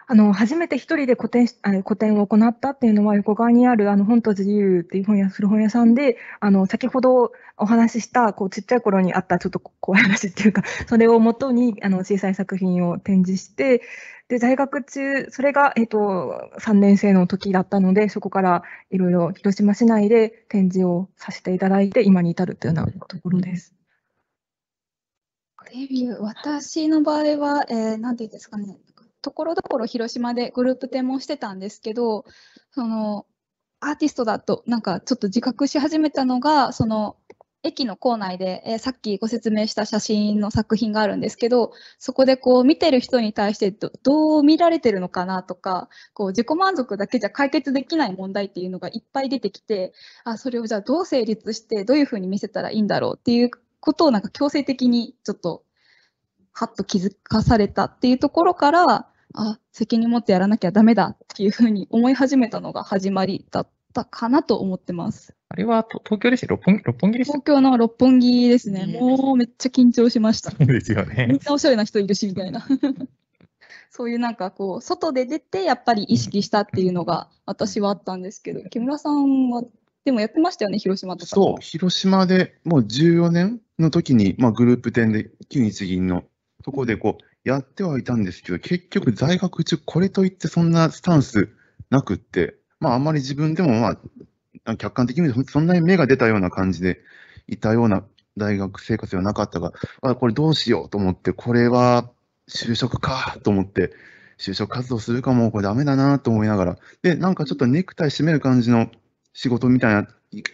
あの初めて一人で個展あ個展を行ったっていうのは横側にあるあの本と自由っていう本屋古本屋さんであの先ほどお話ししたこうちっちゃい頃にあったちょっと怖い話っていうか それをもとにあの小さい作品を展示してで在学中それが、えっと3年生の時だったのでそこからいろいろ広島市内で展示をさせていただいて今に至るというようなところです。デビュー私の場合は、えー、なんていうんですかね、ところどころ広島でグループ展もしてたんですけどそのアーティストだとなんかちょっと自覚し始めたのがその駅の構内で、えー、さっきご説明した写真の作品があるんですけどそこでこう見てる人に対してどう見られてるのかなとかこう自己満足だけじゃ解決できない問題っていうのがいっぱい出てきてあそれをじゃあどう成立してどういうふうに見せたらいいんだろうっていうことをなんか強制的にちょっとハッと気づかされたっていうところからあ、責任持ってやらなきゃダメだっていうふうに思い始めたのが始まりだったかなと思ってます。あれは東京でした六本六本木でした東京の六本木ですね。もうめっちゃ緊張しました。そうですよね。みんなおしゃれな人いるしみたいな。そういうなんかこう、外で出てやっぱり意識したっていうのが私はあったんですけど、木村さんはでもやってましたよね、広島とか。そう、広島でもう14年の時に、まあ、グループ展で、旧日銀のとこでこう、やってはいたんですけど、結局在学中、これといってそんなスタンスなくって、まああんまり自分でもまあ、客観的にそんなに芽が出たような感じでいたような大学生活ではなかったが、あこれどうしようと思って、これは就職かと思って、就職活動するかも、これダメだなと思いながら、で、なんかちょっとネクタイ締める感じの仕事みたいな、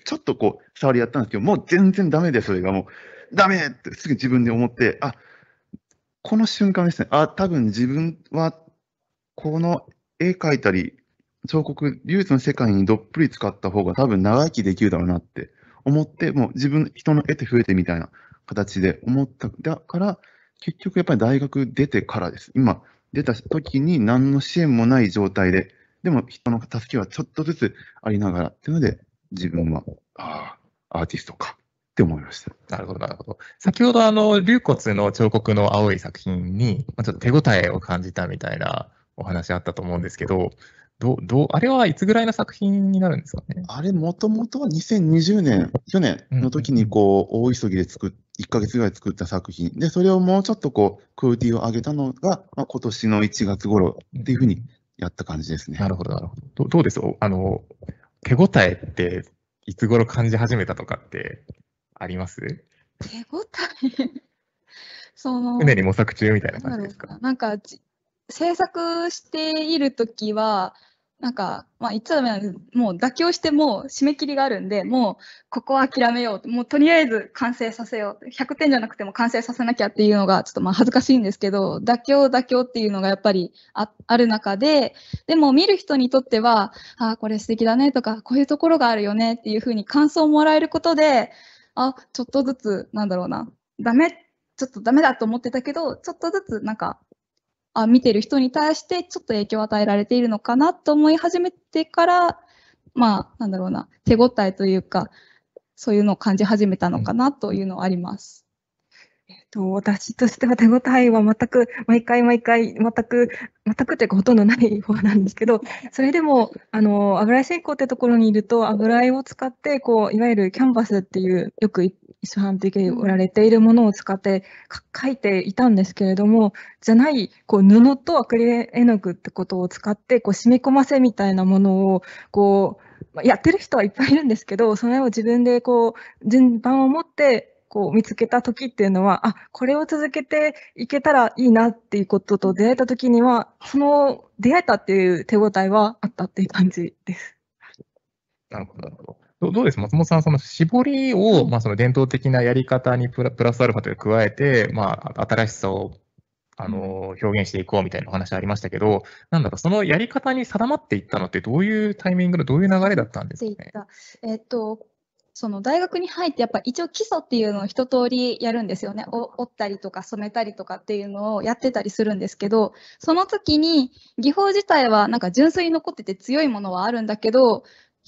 ちょっとこう、触りやったんですけど、もう全然ダメで、それがもう、ダメってすぐ自分で思って、あこの瞬間ですね、あ、多分自分はこの絵描いたり、彫刻、唯術の世界にどっぷり使った方が多分長生きできるだろうなって思って、もう自分、人の絵って増えてみたいな形で思った。だから、結局やっぱり大学出てからです。今、出た時に何の支援もない状態で、でも人の助けはちょっとずつありながらっていうので、自分は、ああ、アーティストかって思いました。なるほど、なるほど。先ほど、あの、龍骨の彫刻の青い作品に、まちょっと手応えを感じたみたいなお話あったと思うんですけど、どう、どう、あれはいつぐらいの作品になるんですかねあれ、もともとは2020年、去年の時に、こう、大急ぎで作っ1ヶ月ぐらい作った作品。で、それをもうちょっとこう、クオリティを上げたのが、まあ、今年の1月頃っていうふうにやった感じですね。なるほど、なるほど。どうですあの、手応えって、いつ頃感じ始めたとかってあります手応えその常に模索中みたいな感じですかなんか制作している時はなんか、まあ、いつだゃなでもう妥協しても締め切りがあるんでもうここは諦めようもうとりあえず完成させよう100点じゃなくても完成させなきゃっていうのがちょっとまあ恥ずかしいんですけど妥協妥協っていうのがやっぱりあある中ででも見る人にとってはあこれ素敵だねとかこういうところがあるよねっていうふうに感想をもらえることであちょっとずつなんだろうなダメちょっとダメだと思ってたけどちょっとずつなんかあ見てる人に対してちょっと影響を与えられているのかなと思い始めてからまあなんだろうな手応えというかそういうのを感じ始めたのかなというのはあります。えっと、私としては手応えは全く、毎回毎回、全く、全くというかほとんどない方なんですけど、それでも、あの、油絵専攻ってところにいると、油絵を使って、こう、いわゆるキャンバスっていう、よく一般的に売られているものを使って書いていたんですけれども、じゃない、こう、布とアクリル絵の具ってことを使って、こう、染み込ませみたいなものを、こう、やってる人はいっぱいいるんですけど、それを自分でこう、順番を持ってこう見つけた時っていうのは、あ、これを続けていけたらいいなっていうことと出会えた時には、その出会えたっていう手応えはあったっていう感じです。なるほど、なるほど。どうです松本さん、その絞りを、まあ、その伝統的なやり方にプラプラスアルファと加えて、まあ、新しさをあの表現していこうみたいなお話ありましたけど、なんだか、そのやり方に定まっていったのって、どういうタイミングの、どういう流れだったんですか、ね、えっと、その大学に入ってやっぱ一応基礎っていうのを一通りやるんですよね折ったりとか染めたりとかっていうのをやってたりするんですけどその時に技法自体はなんか純粋に残ってて強いものはあるんだけど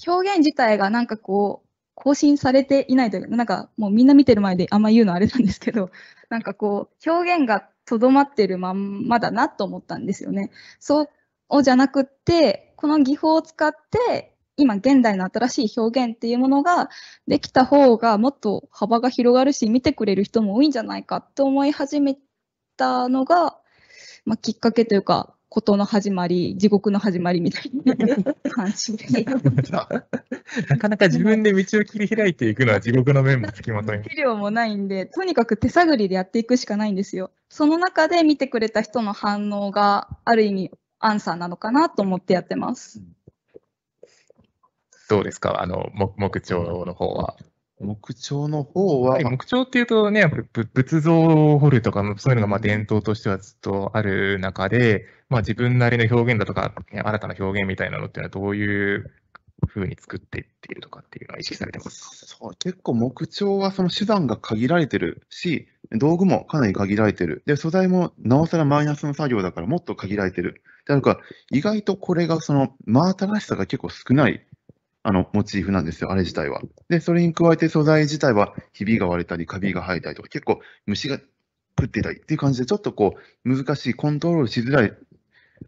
表現自体がなんかこう更新されていないというかなんかもうみんな見てる前であんま言うのあれなんですけどなんかこう表現がとどまってるまんまだなと思ったんですよね。そうじゃなくってこの技法を使って今現代の新しい表現っていうものができた方がもっと幅が広がるし見てくれる人も多いんじゃないかと思い始めたのが、まあ、きっかけというか事の始まり地獄の始まりみたいな感じです。なかなか自分で道を切り開いていくのは地獄の面もつきまとい資料もないんでとにかく手探りでやっていくしかないんですよ。その中で見てくれた人の反応がある意味アンサーなのかなと思ってやってます。うんどうですかあの、木彫の方は。木彫の方は。木彫っていうとね、やっぱり仏像を彫るとか、そういうのがまあ伝統としてはずっとある中で、まあ、自分なりの表現だとか、新たな表現みたいなのっていうのはどういうふうに作っていっているとかっていうのは意識されてますそう結構、木彫はその手段が限られてるし、道具もかなり限られてる。で、素材もなおさらマイナスの作業だからもっと限られてる。であるから、意外とこれがその真新しさが結構少ないあの、モチーフなんですよ、あれ自体は。で、それに加えて素材自体は、ひびが割れたり、カビが生えたりとか、結構虫が食ってたりっていう感じで、ちょっとこう、難しい、コントロールしづらい、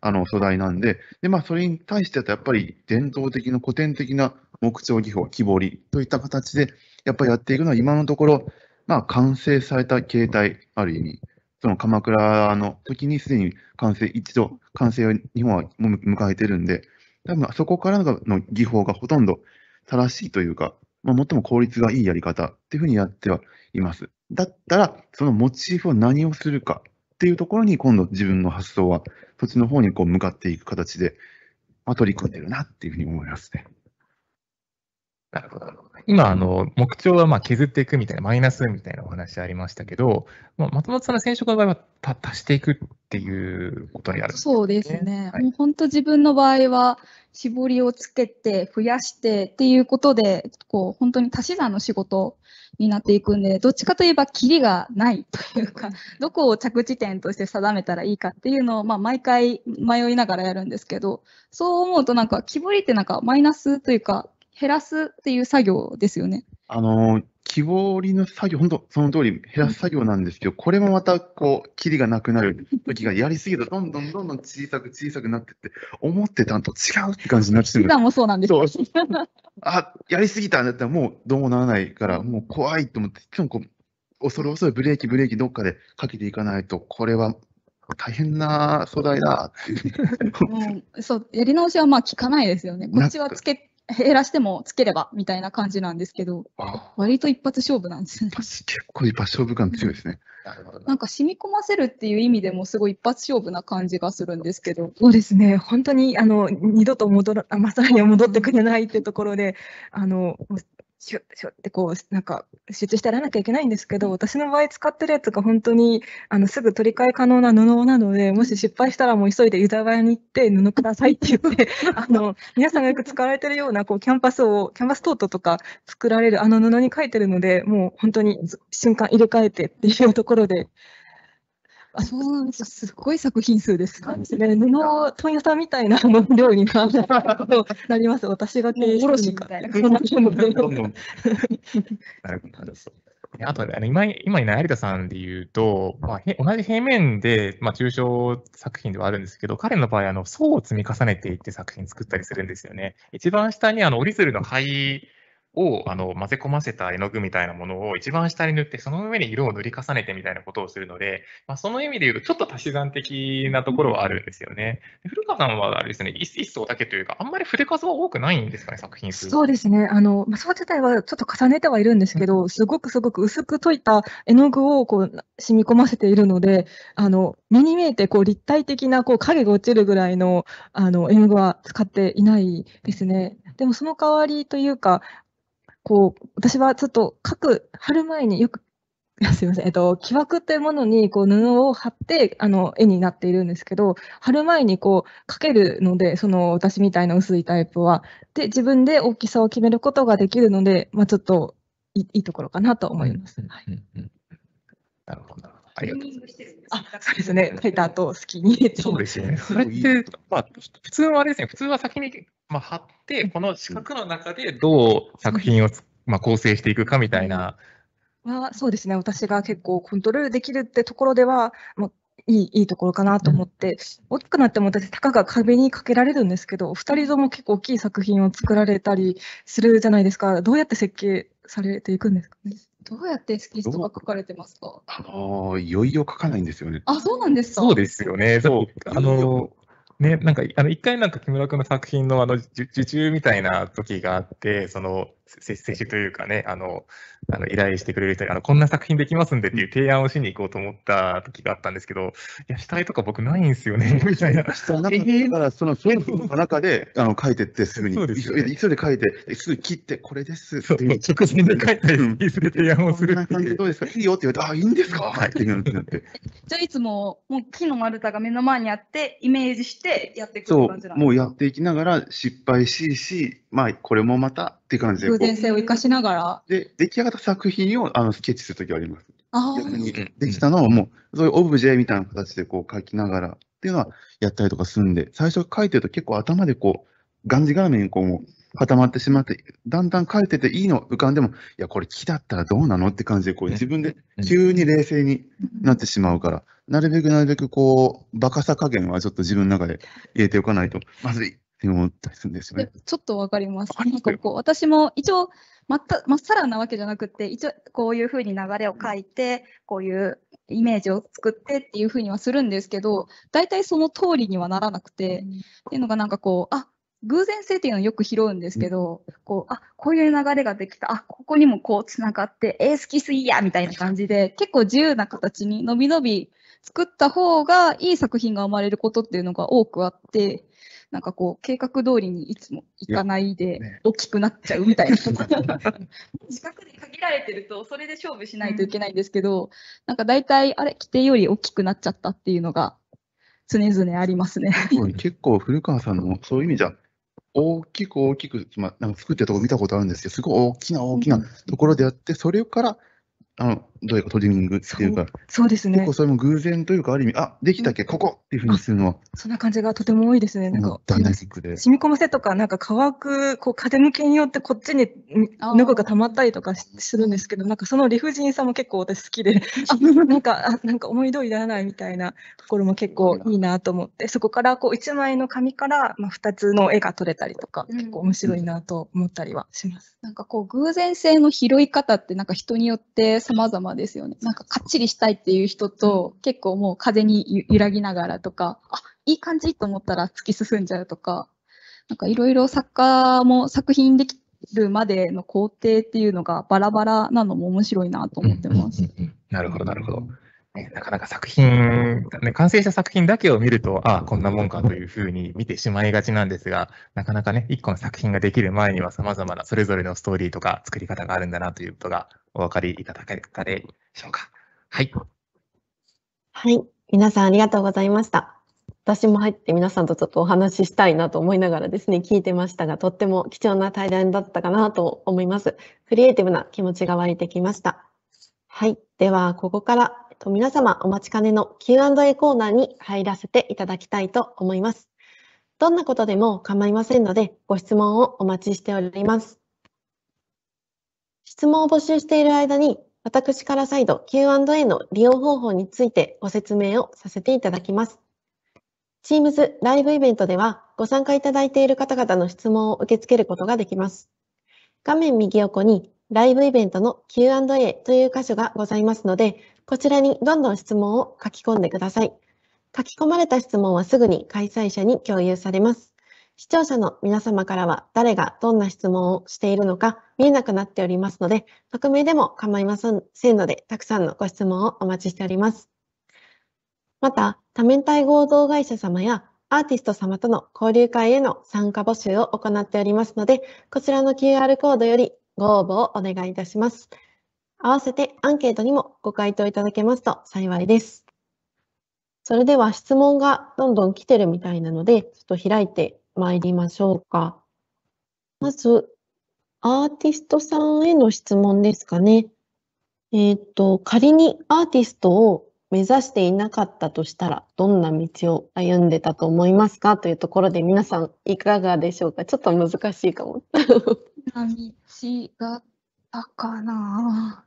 あの、素材なんで、で、まあ、それに対してはやっぱり伝統的な、古典的な木彫技法、木彫りといった形で、やっぱりやっていくのは、今のところ、まあ、完成された形態、ある意味、その鎌倉の時にすでに完成、一度、完成を日本は迎えてるんで、多分そこからの技法がほとんど正しいというか、まあ、最も効率がいいやり方っていうふうにやってはいます。だったら、そのモチーフを何をするかっていうところに、今度自分の発想は、そっちの方にこう向かっていく形で、まあ、取り組んでるなっていうふうに思いますね。なるほど。今、あの、目標はまあ削っていくみたいな、マイナスみたいなお話ありましたけど、まあ、松本さんの選手の場合はた足していくっていうことになる、ね、そうですね。はい、もう本当自分の場合は、絞りをつけて、増やしてっていうことで、こう、本当に足し算の仕事になっていくんで、どっちかといえば、キリがないというか、どこを着地点として定めたらいいかっていうのを、まあ、毎回迷いながらやるんですけど、そう思うとなんか、木彫りってなんかマイナスというか、減らすっていう作業ですよね。あの木彫りの作業、本当その通り減らす作業なんですけど、これもまたこう、キがなくなる時がやりすぎると、どんどんどんどん小さく小さくなってって、思ってたんと違うって感じになってる。普段もそうなんですよ。あ、やりすぎたんだったらもうどうもならないから、もう怖いと思って、いつもこう、恐る恐るブレーキブレーキどっかでかけていかないと、これは大変な素材だ うん、そうやり直しはまあ効かないですよね。こっちはつけ 減らしてもつければみたいな感じなんですけど、割と一発勝負なんですね。結構一発勝負感強いですね。なんか染み込ませるっていう意味でもすごい一発勝負な感じがするんですけど。そうですね。本当にあの二度と戻ら、まさに戻ってくれないってところで、あのシュッシュッってこうなんか集中してやらなきゃいけないんですけど私の場合使ってるやつが本当にあのすぐ取り替え可能な布なのでもし失敗したらもう急いでユダヤに行って布くださいって言って あの皆さんがよく使われてるようなこうキャンパスをキャンパストートとか作られるあの布に書いてるのでもう本当に瞬間入れ替えてっていうところであそうすすごい作品数です。ですね、布問屋さんみたいな量になります。私が経ろしてみたいなるほど。あと、今、今に成田さんで言うと、まあ、へ同じ平面で、まあ、抽象作品ではあるんですけど、彼の場合、あの、層を積み重ねていって作品作ったりするんですよね。一番下に、あの、折り鶴の灰をあの混ぜ込ませた絵の具みたいなものを一番下に塗って、その上に色を塗り重ねてみたいなことをするので、まあ、その意味で言うと、ちょっと足し算的なところはあるんですよね。古川さんはあれですね、一層だけというか、あんまり筆数は多くないんですかね、作品数そうですね、あのまあ、そう自体はちょっと重ねてはいるんですけど、うん、すごくすごく薄く溶いた絵の具をこう染み込ませているので、あの目に見えてこう立体的なこう影が落ちるぐらいのあの絵の具は使っていないですね。でもその代わりというか、こう、私はちょっと書く、貼る前によく、すいません、えっと、木枠というものにこう布を貼って、あの、絵になっているんですけど、貼る前にこう、書けるので、その、私みたいな薄いタイプは。で、自分で大きさを決めることができるので、まあ、ちょっとい、いいところかなと思います。はい、うんなるほど。ありがとうございます。あ、そうですね。書いた後、好きに。そうですね。それって、まあ、普通はあれですね、普通は先に、まあ、貼って、この四角の中でどう作品を、まあ、構成していくかみたいな。はそうですね、私が結構コントロールできるってところでは、まあいいいいところかなと思って、うん、大きくなっても私、たかが壁にかけられるんですけど、お二人とも結構大きい作品を作られたりするじゃないですか、どうやって設計されていくんですかね。どうやってエスキスとか書かれてますかあのー、いよいよ書かないんですよね。あ、そうなんですかそうですよね。そう。あのー、ね、なんか、あの、一回なんか木村君の作品のあの、受注みたいな時があって、その、接種というかね、あの、あの依頼してくれる人に、あの、こんな作品できますんでっていう提案をしに行こうと思った時があったんですけど、いや、死体とか僕ないんですよね、みたいな。そう、だからその原稿の中で、あの、書いてってすぐに。そうでね。急いで書いて、すぐ切って、これですっていう。う直前で書いて、いずれ提案をする。こんなどうですかいいよって言われて、あ、いいんですかはい、ってなって。じゃあ、いつも、もう木の丸太が目の前にあって、イメージしてやっていく感じなんですかそう、もうやっていきながら、失敗しいし、まあ、これもまたっていう感じで。偶然性を生かしながら。で、出来上がった作品をあのスケッチするときはあります。あできたのをもう、そういうオブジェみたいな形でこう書きながらっていうのはやったりとかするんで、最初書いてると結構頭でこう、がんじがらめにこう固まってしまって、だんだん書いてていいの浮かんでも、いや、これ木だったらどうなのって感じで、こう自分で急に冷静になってしまうから、なるべくなるべくこう、バカさ加減はちょっと自分の中で入れておかないとまずいって思ったりするんですよね。ちょっとわかります。なんかこう私も一応またまっさらなわけじゃなくて一応こういうふうに流れを書いてこういうイメージを作ってっていうふうにはするんですけど大体その通りにはならなくて、うん、っていうのがなんかこうあ偶然性っていうのをよく拾うんですけど、うん、こうあこういう流れができたあここにもこうつながってえー、好きすぎやみたいな感じで結構自由な形にのびのび作った方がいい作品が生まれることっていうのが多くあってなんかこう、計画通りにいつも行かないで、大きくなっちゃうみたいな。自覚に限られてると、それで勝負しないといけないんですけど、なんか大体、あれ、規定より大きくなっちゃったっていうのが、常々ありますね。結構、古川さんのそういう意味じゃ、大きく大きく、まあ、なんか作ってるとこ見たことあるんですけど、すごい大きな大きなところでやって、それから、あの、どういうかトリミングっていうか、そうですね。結構それも偶然というか、ある意味、あできたっけ、ここっていうふうにするのは。そんな感じがとても多いですね。なんか、ダイナミックで。染み込ませとか、なんか乾く、こう風向きによってこっちにのこが溜まったりとかするんですけど、なんかその理不尽さも結構私好きで、あ なんか、あなんか思い通りならないみたいなところも結構いいなと思って、そこからこう1枚の紙から、まあ、2つの絵が撮れたりとか、結構面白いなと思ったりはします。うん、なんかこう、偶然性の拾い方って、なんか人によって様々ですよね。なんかかっちりしたいっていう人と、結構もう風に揺らぎながらとか、あいい感じと思ったら突き進んじゃうとか、なんかいろいろ作家も作品できるまでの工程っていうのがバラバラなのも面白いなと思ってます。なるほど、なるほど。なかなか作品、ね、完成した作品だけを見ると、ああ、こんなもんかというふうに見てしまいがちなんですが、なかなかね、一個の作品ができる前には様々なそれぞれのストーリーとか作り方があるんだなということがお分かりいただけたでしょうか。はい。はい。皆さんありがとうございました。私も入って皆さんとちょっとお話ししたいなと思いながらですね、聞いてましたが、とっても貴重な対談だったかなと思います。クリエイティブな気持ちが湧いてきました。はい。では、ここからと皆様お待ちかねの Q&A コーナーに入らせていただきたいと思います。どんなことでも構いませんので、ご質問をお待ちしております。質問を募集している間に、私から再度 Q&A の利用方法についてご説明をさせていただきます。Teams ライブイベントでは、ご参加いただいている方々の質問を受け付けることができます。画面右横にライブイベントの Q&A という箇所がございますので、こちらにどんどん質問を書き込んでください。書き込まれた質問はすぐに開催者に共有されます。視聴者の皆様からは誰がどんな質問をしているのか見えなくなっておりますので、匿名でも構いませんので、たくさんのご質問をお待ちしております。また、多面体合同会社様やアーティスト様との交流会への参加募集を行っておりますので、こちらの QR コードよりご応募をお願いいたします。合わせてアンケートにもご回答いただけますと幸いです。それでは質問がどんどん来てるみたいなので、ちょっと開いてまいりましょうか。まず、アーティストさんへの質問ですかね。えっ、ー、と、仮にアーティストを目指していなかったとしたら、どんな道を歩んでたと思いますかというところで、皆さんいかがでしょうかちょっと難しいかも。何道だったかな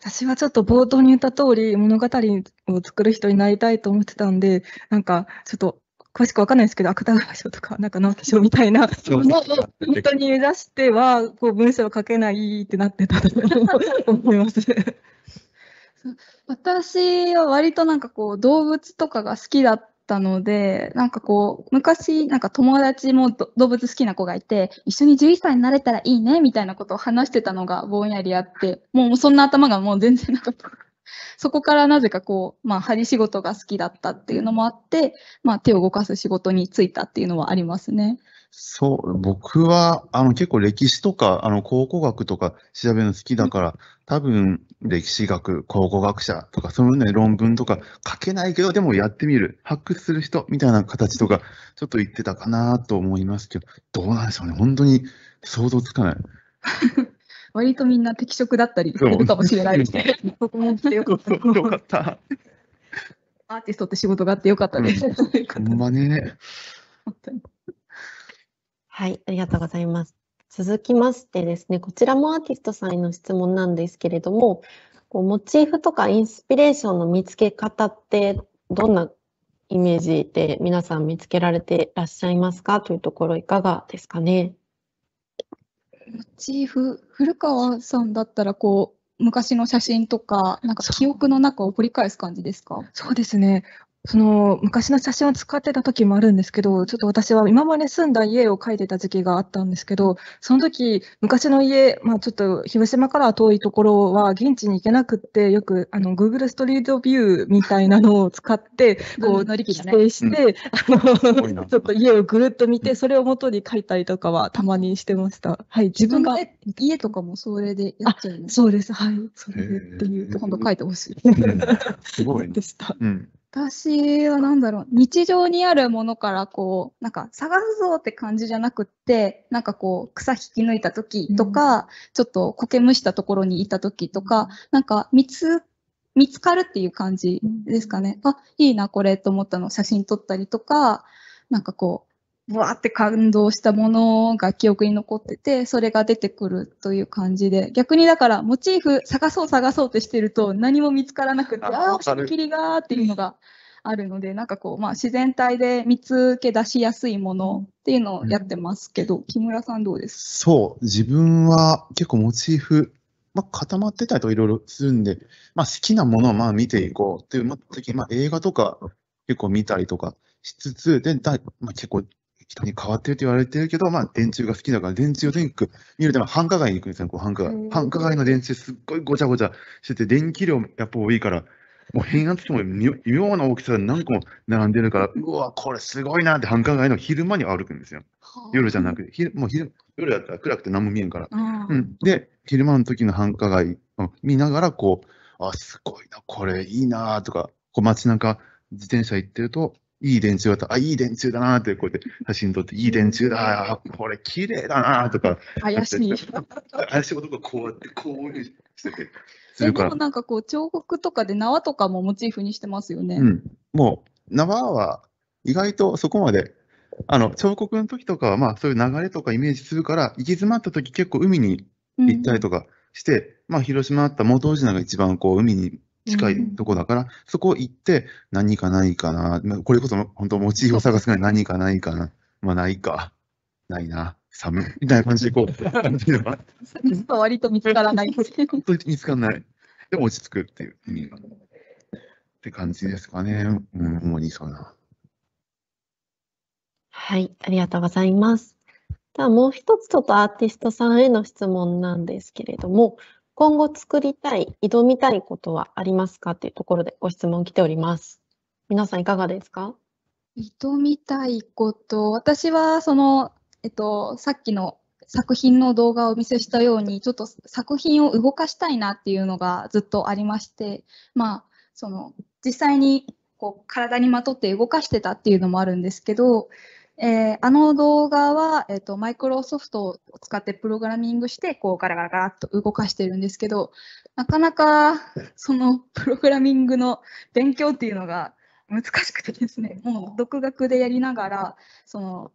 私はちょっと冒頭に言った通り、物語を作る人になりたいと思ってたんで、なんかちょっと詳しくわかんないですけど、芥川賞とか、なんか直木賞みたいな、本当に目指しては、こう文章を書けないってなってたと思います。私は割となんかこう動物とかが好きだったのでなんかこう昔なんか友達も動物好きな子がいて一緒に獣医さんになれたらいいねみたいなことを話してたのがぼんやりあってもうそんな頭がもう全然なかった。そこからなぜかこう、まあ、針仕事が好きだったっていうのもあって、まあ、手を動かす仕事に就いたっていうのはありますね。そう、僕は、あの、結構歴史とか、あの、考古学とか調べるの好きだから、多分、歴史学、考古学者とか、そういうね、論文とか書けないけど、でもやってみる、発掘する人みたいな形とか、ちょっと言ってたかなと思いますけど、どうなんでしょうね、本当に想像つかない。割とみんな適職だったりするかもしれないですね。僕もてよかった。よかった。アーティストって仕事があってよかったです。うほんまね。はい、ありがとうございます。続きましてですね、こちらもアーティストさんへの質問なんですけれども、こうモチーフとかインスピレーションの見つけ方ってどんなイメージで皆さん見つけられていらっしゃいますかというところいかがですかね。モチーフ古川さんだったらこう昔の写真とかなんか記憶の中を掘り返す感じですかそうですねその昔の写真を使ってた時もあるんですけど、ちょっと私は今まで住んだ家を描いてた時期があったんですけど、その時、昔の家、まあちょっと広島から遠いところは現地に行けなくって、よくあの Google ストリートビューみたいなのを使って、こう、り切って、あの、ちょっと家をぐるっと見て、それを元に描いたりとかはたまにしてました。はい、自分が。家とかもそれでやっちゃうそうです、はい。それでっていうと、今度書いてほしい。すごい。でした。うん私は何だろう、日常にあるものからこう、なんか探すぞって感じじゃなくって、なんかこう草引き抜いた時とか、うん、ちょっと苔むしたところにいた時とか、なんか見つ、見つかるっていう感じですかね。うん、あ、いいなこれと思ったの写真撮ったりとか、なんかこう、わって感動したものが記憶に残ってて、それが出てくるという感じで、逆にだからモチーフ探そう探そうとしてると何も見つからなくて、ああ、おし切りがーっていうのがあるので、なんかこう、まあ自然体で見つけ出しやすいものっていうのをやってますけど、うん、木村さんどうですそう、自分は結構モチーフ、まあ、固まってたりといろいろするんで、まあ、好きなものをまあ見ていこうっていう、まあ、時、まあ、映画とか結構見たりとかしつつ、で、だまあ、結構人に変わってると言われてるけど、まあ、電柱が好きだから、電柱をとにかく見るでも繁華街に行くんですよ、こう繁華街。繁華街の電柱、すっごいごちゃごちゃしてて、電気量やっぱ多いから、もう変圧器も妙な大きさで何個も並んでるから、うわ、これすごいなって繁華街の昼間に歩くんですよ。夜じゃなくて、ひもう昼夜だったら暗くて何も見えんから。うん、で、昼間の時の繁華街を見ながら、こう、あ、すごいな、これいいなとか、こう街中自転車行ってると、いい電柱だった、あ、いい電柱だなって、こうやって写真撮って、いい電柱だ、あ、これ綺麗だなとか。怪しい。怪しい男がこうやって、こういうしてて。それでもなんかこう、彫刻とかで縄とかもモチーフにしてますよね。うん。もう、縄は意外とそこまで、あの、彫刻の時とかは、まあ、そういう流れとかイメージするから、行き詰まった時結構海に行ったりとかして、うん、まあ、広島あった元王子なんか一番こう、海に近いとこだから、うん、そこ行って何かないかな、これこそ本当モチーフを探すから何かないかな、まあないか、ないな、寒いみたいな感じでこう、感じれ割と見つからない。本当に見つからない。でも落ち着くっていう、うん、って感じですかね、うん、主にそな。はい、ありがとうございます。ではもう一つちょっとアーティストさんへの質問なんですけれども、今後作りたい、挑みたいことはありますかっていうところでご質問来ております。皆さんいかがですか挑みたいこと、私はその、えっと、さっきの作品の動画をお見せしたように、ちょっと作品を動かしたいなっていうのがずっとありまして、まあ、その、実際にこう体にまとって動かしてたっていうのもあるんですけど、えー、あの動画は、えっ、ー、と、マイクロソフトを使ってプログラミングして、こう、ガラガラガラっと動かしてるんですけど、なかなか、その、プログラミングの勉強っていうのが難しくてですね、もう、独学でやりながら、その、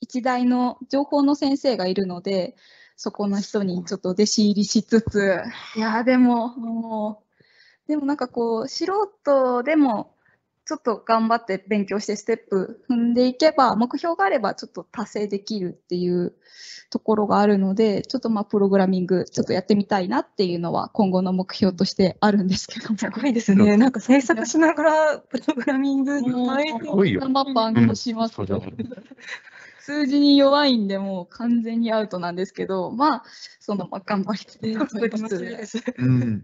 一大の情報の先生がいるので、そこの人にちょっと弟子入りしつつ、いや、でも、もう、でもなんかこう、素人でもちょっと頑張って勉強してステップ踏んでいけば、目標があればちょっと達成できるっていうところがあるので、ちょっとまあプログラミングちょっとやってみたいなっていうのは今後の目標としてあるんですけど。すごいですね。なんか制作しながらプログラミング大変なバンします、う ん数字に弱いんで、もう完全にアウトなんですけど、まあ、その、まあ、頑張りつつ、うん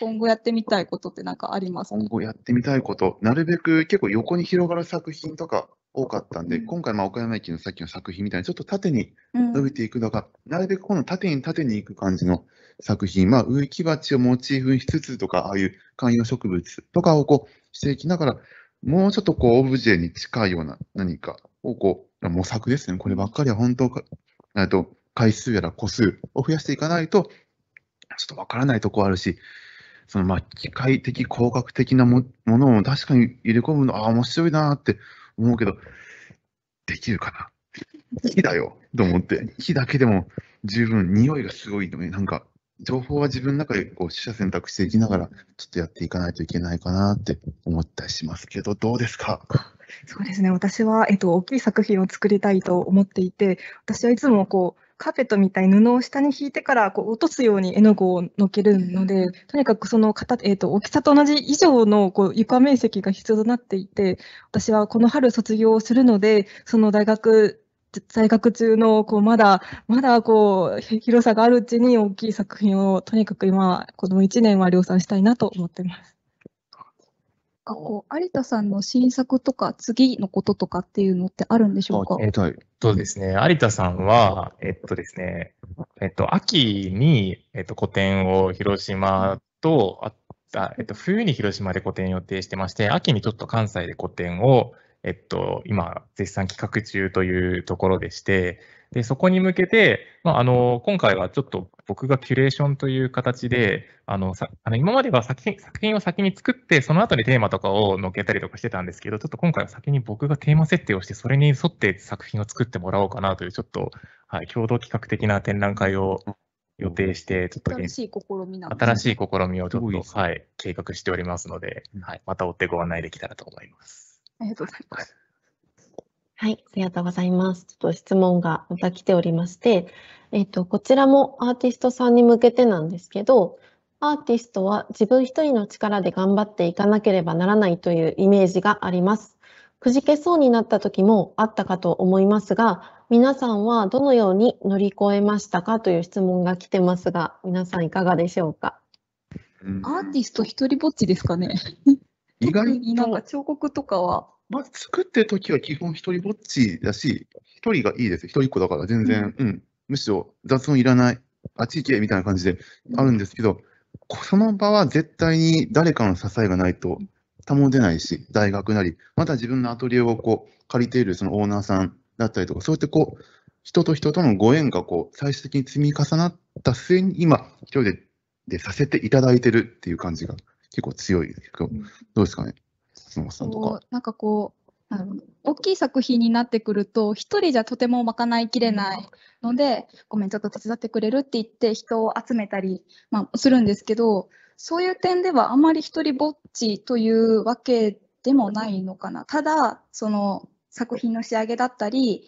今後やってみたいことって何かあります今後やってみたいこと、なるべく結構横に広がる作品とか多かったんで、うん、今回、岡山駅のさっきの作品みたいに、ちょっと縦に伸びていくのが、うん、なるべくこの縦に縦にいく感じの作品、まあ、植木鉢をモチーフにしつつとか、ああいう観葉植物とかをこうしていきながら、もうちょっとこうオブジェに近いような何かをこう模索ですね、こればっかりは本当か、と回数やら個数を増やしていかないと、ちょっとわからないとこあるし、そのまあ機械的、工学的なもものを確かに入れ込むの、ああ、面白いなって思うけど、できるかな火だよと思って、火だけでも十分、匂いがすごいのに、なんか、情報は自分の中でこう取捨選択していきながら、ちょっとやっていかないといけないかなって思ったりしますけど、どうですかそうですね、私は、えっと、大きい作品を作りたいと思っていて、私はいつもこう、カーペットみたいに布を下に引いてからこう落とすように絵の具をのっけるので、うん、とにかくその形、えーと、と大きさと同じ以上のこう床面積が必要となっていて私はこの春卒業をするのでその大学在学中のこうまだまだこう広さがあるうちに大きい作品をとにかく今この1年は量産したいなと思ってます。かこう、有田さんの新作とか、次のこととかっていうのってあるんでしょうかえっと、ですね、有田さんは、えっとですね、えっと、秋に、えっと、個展を広島と、ああえっと、冬に広島で個展予定してまして、秋にちょっと関西で個展を、えっと、今、絶賛企画中というところでして、で、そこに向けて、まあ、あの、今回はちょっと僕がキュレーションという形で、あの、さあの今までは作品作品を先に作って、その後にテーマとかを載っけたりとかしてたんですけど、ちょっと今回は先に僕がテーマ設定をして、それに沿って作品を作ってもらおうかなという、ちょっと、はい、共同企画的な展覧会を予定して、ちょっと新しい試みなん、ね、新しい試みをちょっと、はい、計画しておりますので、はい、また追ってご案内できたらと思います。ありがとうございます。はい、ありがとうございます。ちょっと質問がまた来ておりまして、えっ、と、こちらもアーティストさんに向けてなんですけど、アーティストは自分一人の力で頑張っていかなければならないというイメージがあります。くじけそうになった時もあったかと思いますが、皆さんはどのように乗り越えましたかという質問が来てますが、皆さんいかがでしょうか。アーティスト一人ぼっちですかね。意外になんか彫刻とかはまあ、作ってるときは基本一人ぼっちだし、一人がいいです。一人っ子だから全然、うん、うん、むしろ雑音いらない、あっち行けみたいな感じであるんですけど、その場は絶対に誰かの支えがないと保てないし、大学なり、また自分のアトリエをこう借りているそのオーナーさんだったりとか、そうやってこう、人と人とのご縁がこう最終的に積み重なった末に今、一人ででさせていただいてるっていう感じが結構強いですけど、どうですかね。そうなんかこうあの大きい作品になってくると1人じゃとても賄いきれないので、ごめんちょっと手伝ってくれるって言って人を集めたり、まあ、するんですけどそういう点ではあまり一人ぼっちというわけでもないのかなただその作品の仕上げだったり、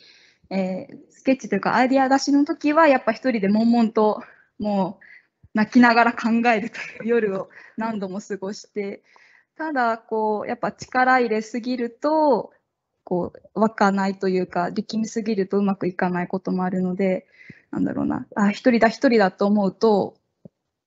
えー、スケッチというかアイデア出しの時はやっぱ1人で悶々ともう泣きながら考えるという夜を何度も過ごしてただ、こう、やっぱ力入れすぎると、こう、湧かないというか、力みすぎるとうまくいかないこともあるので、なんだろうな、あ、一人だ、一人だと思うと、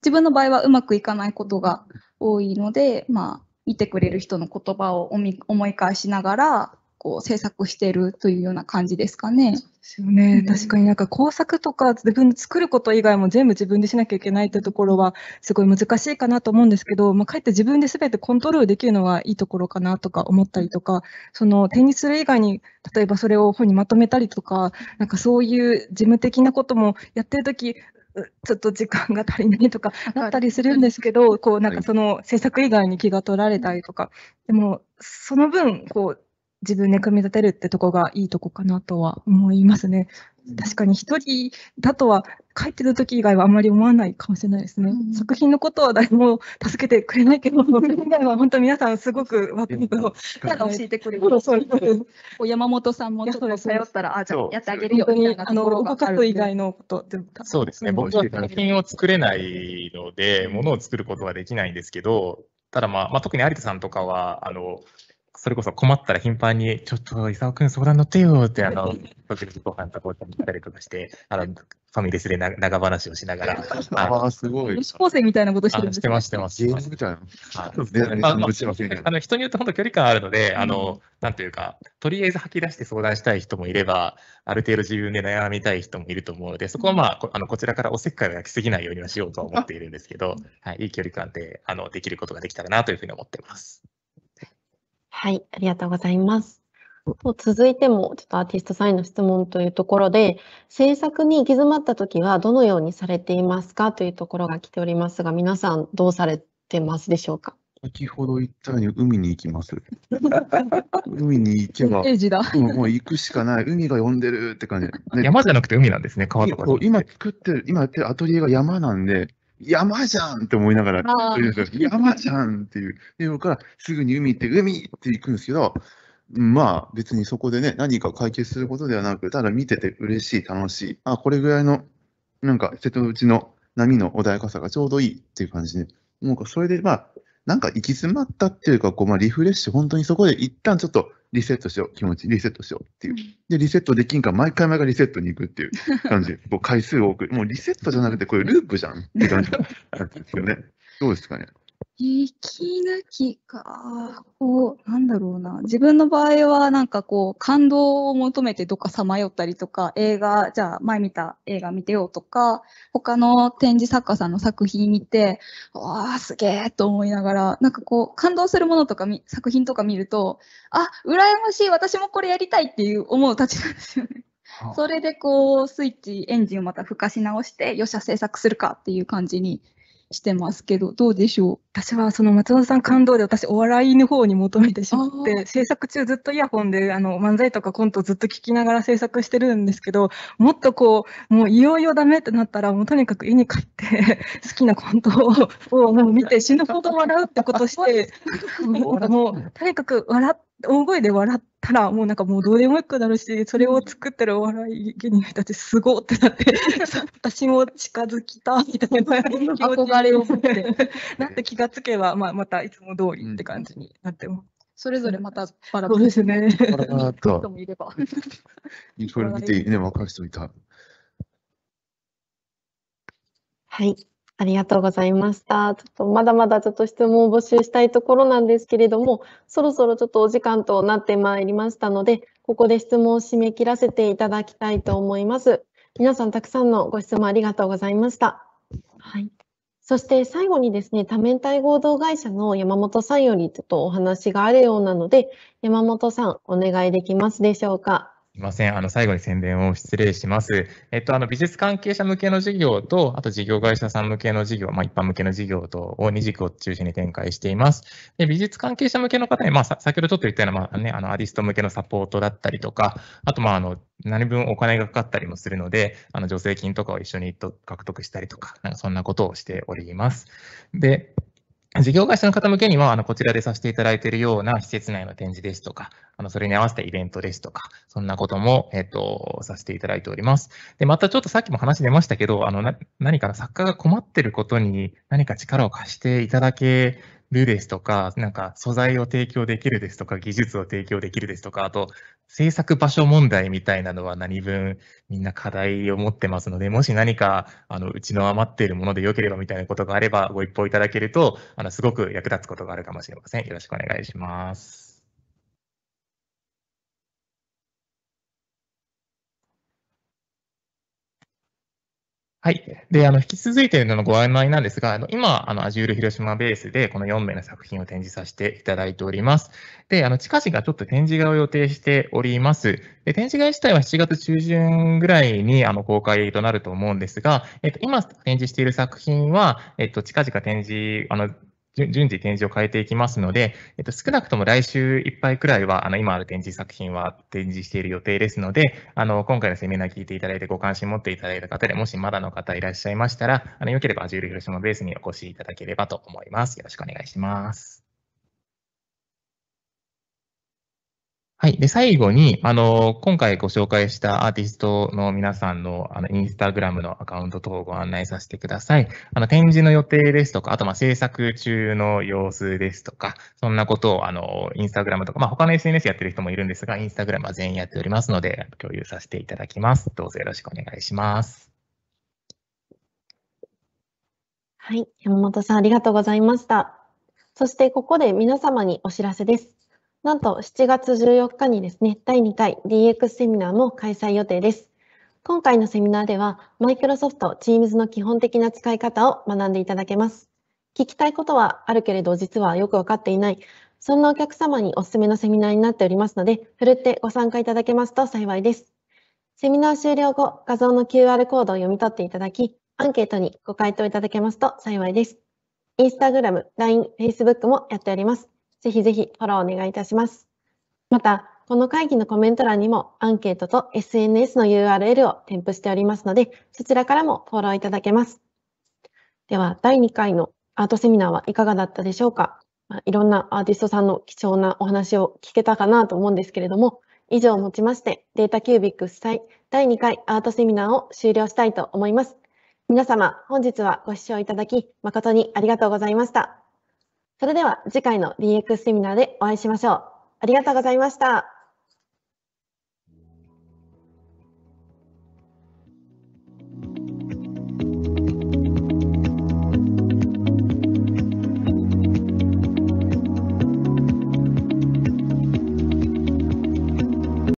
自分の場合はうまくいかないことが多いので、まあ、見てくれる人の言葉を思い返しながら、こう制作してるというような感じですかね。ですよね、確かになんか工作とか自分作ること以外も全部自分でしなきゃいけないってところはすごい難しいかなと思うんですけど、まあ、かえって自分で全てコントロールできるのはいいところかなとか思ったりとかその手にする以外に例えばそれを本にまとめたりとかなんかそういう事務的なこともやってる時ちょっと時間が足りないとかなったりするんですけど、こうなんかその制作以外に気が取られたりとか、でもその分こう自分で組み立てるってとこがいいとこかなとは思いますね。確かに一人だとは書いてる時以外はあんまり思わないかもしれないですね。うん、作品のことは誰も助けてくれないけど、それ以外は本当皆さんすごく枠を教えてくれる。山本さんもちょっと頼ったら、あ、じゃあやってあげるように。いなところが以外のこと。そうですね。僕は作品を作れないので、ものを作ることはできないんですけど、ただまあ、まあ、特に有田さんとかは、あの、それこそ困ったら頻繁に、ちょっと、伊沢君相談乗ってよって、あの、時々ご飯と紅茶に行ったりとかして、あの、ファミレスで長話をしながら。ああ、すごい。女子高生みたいなことしてるんですしてます、してます。たあの、人によって本当距離感あるので、あの、なんというか、とりあえず吐き出して相談したい人もいれば、ある程度自分で悩みたい人もいると思うので、そこはまあ、こあのこちらからおせっかいを焼きすぎないようにはしようとは思っているんですけど、はい、いい距離感で、あの、できることができたらなというふうに思ってます。はい、ありがとうございます。続いてもちょっとアーティストさんへの質問というところで制作に行き詰まった時はどのようにされていますかというところが来ておりますが皆さんどうされてますでしょうか先ほど言ったように海に行きます。海に行けば、もう行くしかない。海が呼んでるって感じ。山じゃなくて海なんですね、川とか。今作ってる、今やってるアトリエが山なんで、山じゃんって思いながら、山じゃんっていう。で、僕はすぐに海行って、海って行くんですけど、まあ別にそこでね、何か解決することではなく、ただ見てて嬉しい、楽しい。あ、これぐらいの、なんか瀬戸内の波の穏やかさがちょうどいいっていう感じで、もうそれでまあ、なんか行き詰まったっていうか、こう、まあリフレッシュ、本当にそこで一旦ちょっとリセットしよう、気持ち、リセットしようっていう。で、リセットできんから、毎回毎回リセットに行くっていう感じこ う回数多く、もうリセットじゃなくて、こういうループじゃんって感じなんですよね。どうですかね。息抜きか。こう、なんだろうな。自分の場合は、なんかこう、感動を求めてどっかさまよったりとか、映画、じゃあ前見た映画見てようとか、他の展示作家さんの作品見て、わあ、すげえと思いながら、なんかこう、感動するものとか作品とか見ると、あ、羨ましい、私もこれやりたいっていう思うたちなんですよね。それでこう、スイッチ、エンジンをまた孵化し直して、よっしゃ、制作するかっていう感じにしてますけど、どうでしょう私はその松本さん感動で私お笑いの方に求めてしまって制作中ずっとイヤホンであの漫才とかコントずっと聞きながら制作してるんですけどもっとこうもういよいよダメってなったらもうとにかく家に帰って 好きなコントをもう見て死ぬほど笑うってことしてもうとにかく笑っ大声で笑ったら、もうなんかもうどうでもよくなるし、それを作ってるお笑い芸人たち、すごってなって、私も近づきたみたいな憧れを持って、なって気がつけば、まあ、またいつも通りって感じになっても。それぞれまたバラバラね。ララと。人もいれば。これ見て、ね、分かる人いた。はい。ありがとうございました。ちょっとまだまだちょっと質問を募集したいところなんですけれども、そろそろちょっとお時間となってまいりましたので、ここで質問を締め切らせていただきたいと思います。皆さんたくさんのご質問ありがとうございました。はい。そして最後にですね、多面体合同会社の山本さんよりちょっとお話があるようなので、山本さんお願いできますでしょうか。すいません。あの、最後に宣伝を失礼します。えっと、あの、美術関係者向けの事業と、あと事業会社さん向けの事業、まあ、一般向けの事業と、を二軸を中心に展開しています。で、美術関係者向けの方に、まあ、先ほどちょっと言ったような、まあね、あの、アディスト向けのサポートだったりとか、あと、まあ、あの、何分お金がかかったりもするので、あの、助成金とかを一緒に獲得したりとか、なんかそんなことをしております。で、事業会社の方向けには、あの、こちらでさせていただいているような施設内の展示ですとか、あの、それに合わせたイベントですとか、そんなことも、えっと、させていただいております。で、またちょっとさっきも話出ましたけど、あの、な、何か作家が困ってることに何か力を貸していただけるですとか、なんか素材を提供できるですとか、技術を提供できるですとか、あと制作場所問題みたいなのは何分みんな課題を持ってますので、もし何かあのうちの余っているものでよければみたいなことがあればご一報いただけると、あのすごく役立つことがあるかもしれません。よろしくお願いします。はい。で、あの、引き続いてるのご案内なんですが、あの、今、あの、Azure 広島ベースで、この4名の作品を展示させていただいております。で、あの、近々ちょっと展示会を予定しております。で、展示会自体は7月中旬ぐらいに、あの、公開となると思うんですが、えっと、今展示している作品は、えっと、近々展示、あの、順次展示を変えていきますので、えっと、少なくとも来週いっぱいくらいは、あの、今ある展示作品は展示している予定ですので、あの、今回のセミナー聞いていただいてご関心持っていただいた方で、もしまだの方いらっしゃいましたら、あの、良ければ、ジュール広島ベースにお越しいただければと思います。よろしくお願いします。はい。で、最後に、あの、今回ご紹介したアーティストの皆さんの、あの、インスタグラムのアカウント等をご案内させてください。あの、展示の予定ですとか、あと、まあ、制作中の様子ですとか、そんなことを、あの、インスタグラムとか、まあ、他の SNS やってる人もいるんですが、インスタグラムは全員やっておりますので、共有させていただきます。どうぞよろしくお願いします。はい。山本さん、ありがとうございました。そして、ここで皆様にお知らせです。なんと7月14日にですね、第2回 DX セミナーも開催予定です。今回のセミナーでは、マイクロソフト Teams の基本的な使い方を学んでいただけます。聞きたいことはあるけれど、実はよくわかっていない、そんなお客様におすすめのセミナーになっておりますので、ふるってご参加いただけますと幸いです。セミナー終了後、画像の QR コードを読み取っていただき、アンケートにご回答いただけますと幸いです。インスタグラム、LINE、Facebook もやっております。ぜひぜひフォローお願いいたします。また、この会議のコメント欄にもアンケートと SNS の URL を添付しておりますので、そちらからもフォローいただけます。では、第2回のアートセミナーはいかがだったでしょうか、まあ、いろんなアーティストさんの貴重なお話を聞けたかなと思うんですけれども、以上をもちまして、データキュービック主催第2回アートセミナーを終了したいと思います。皆様、本日はご視聴いただき、誠にありがとうございました。それでは次回の DX セミナーでお会いしましょう。ありがとうございました。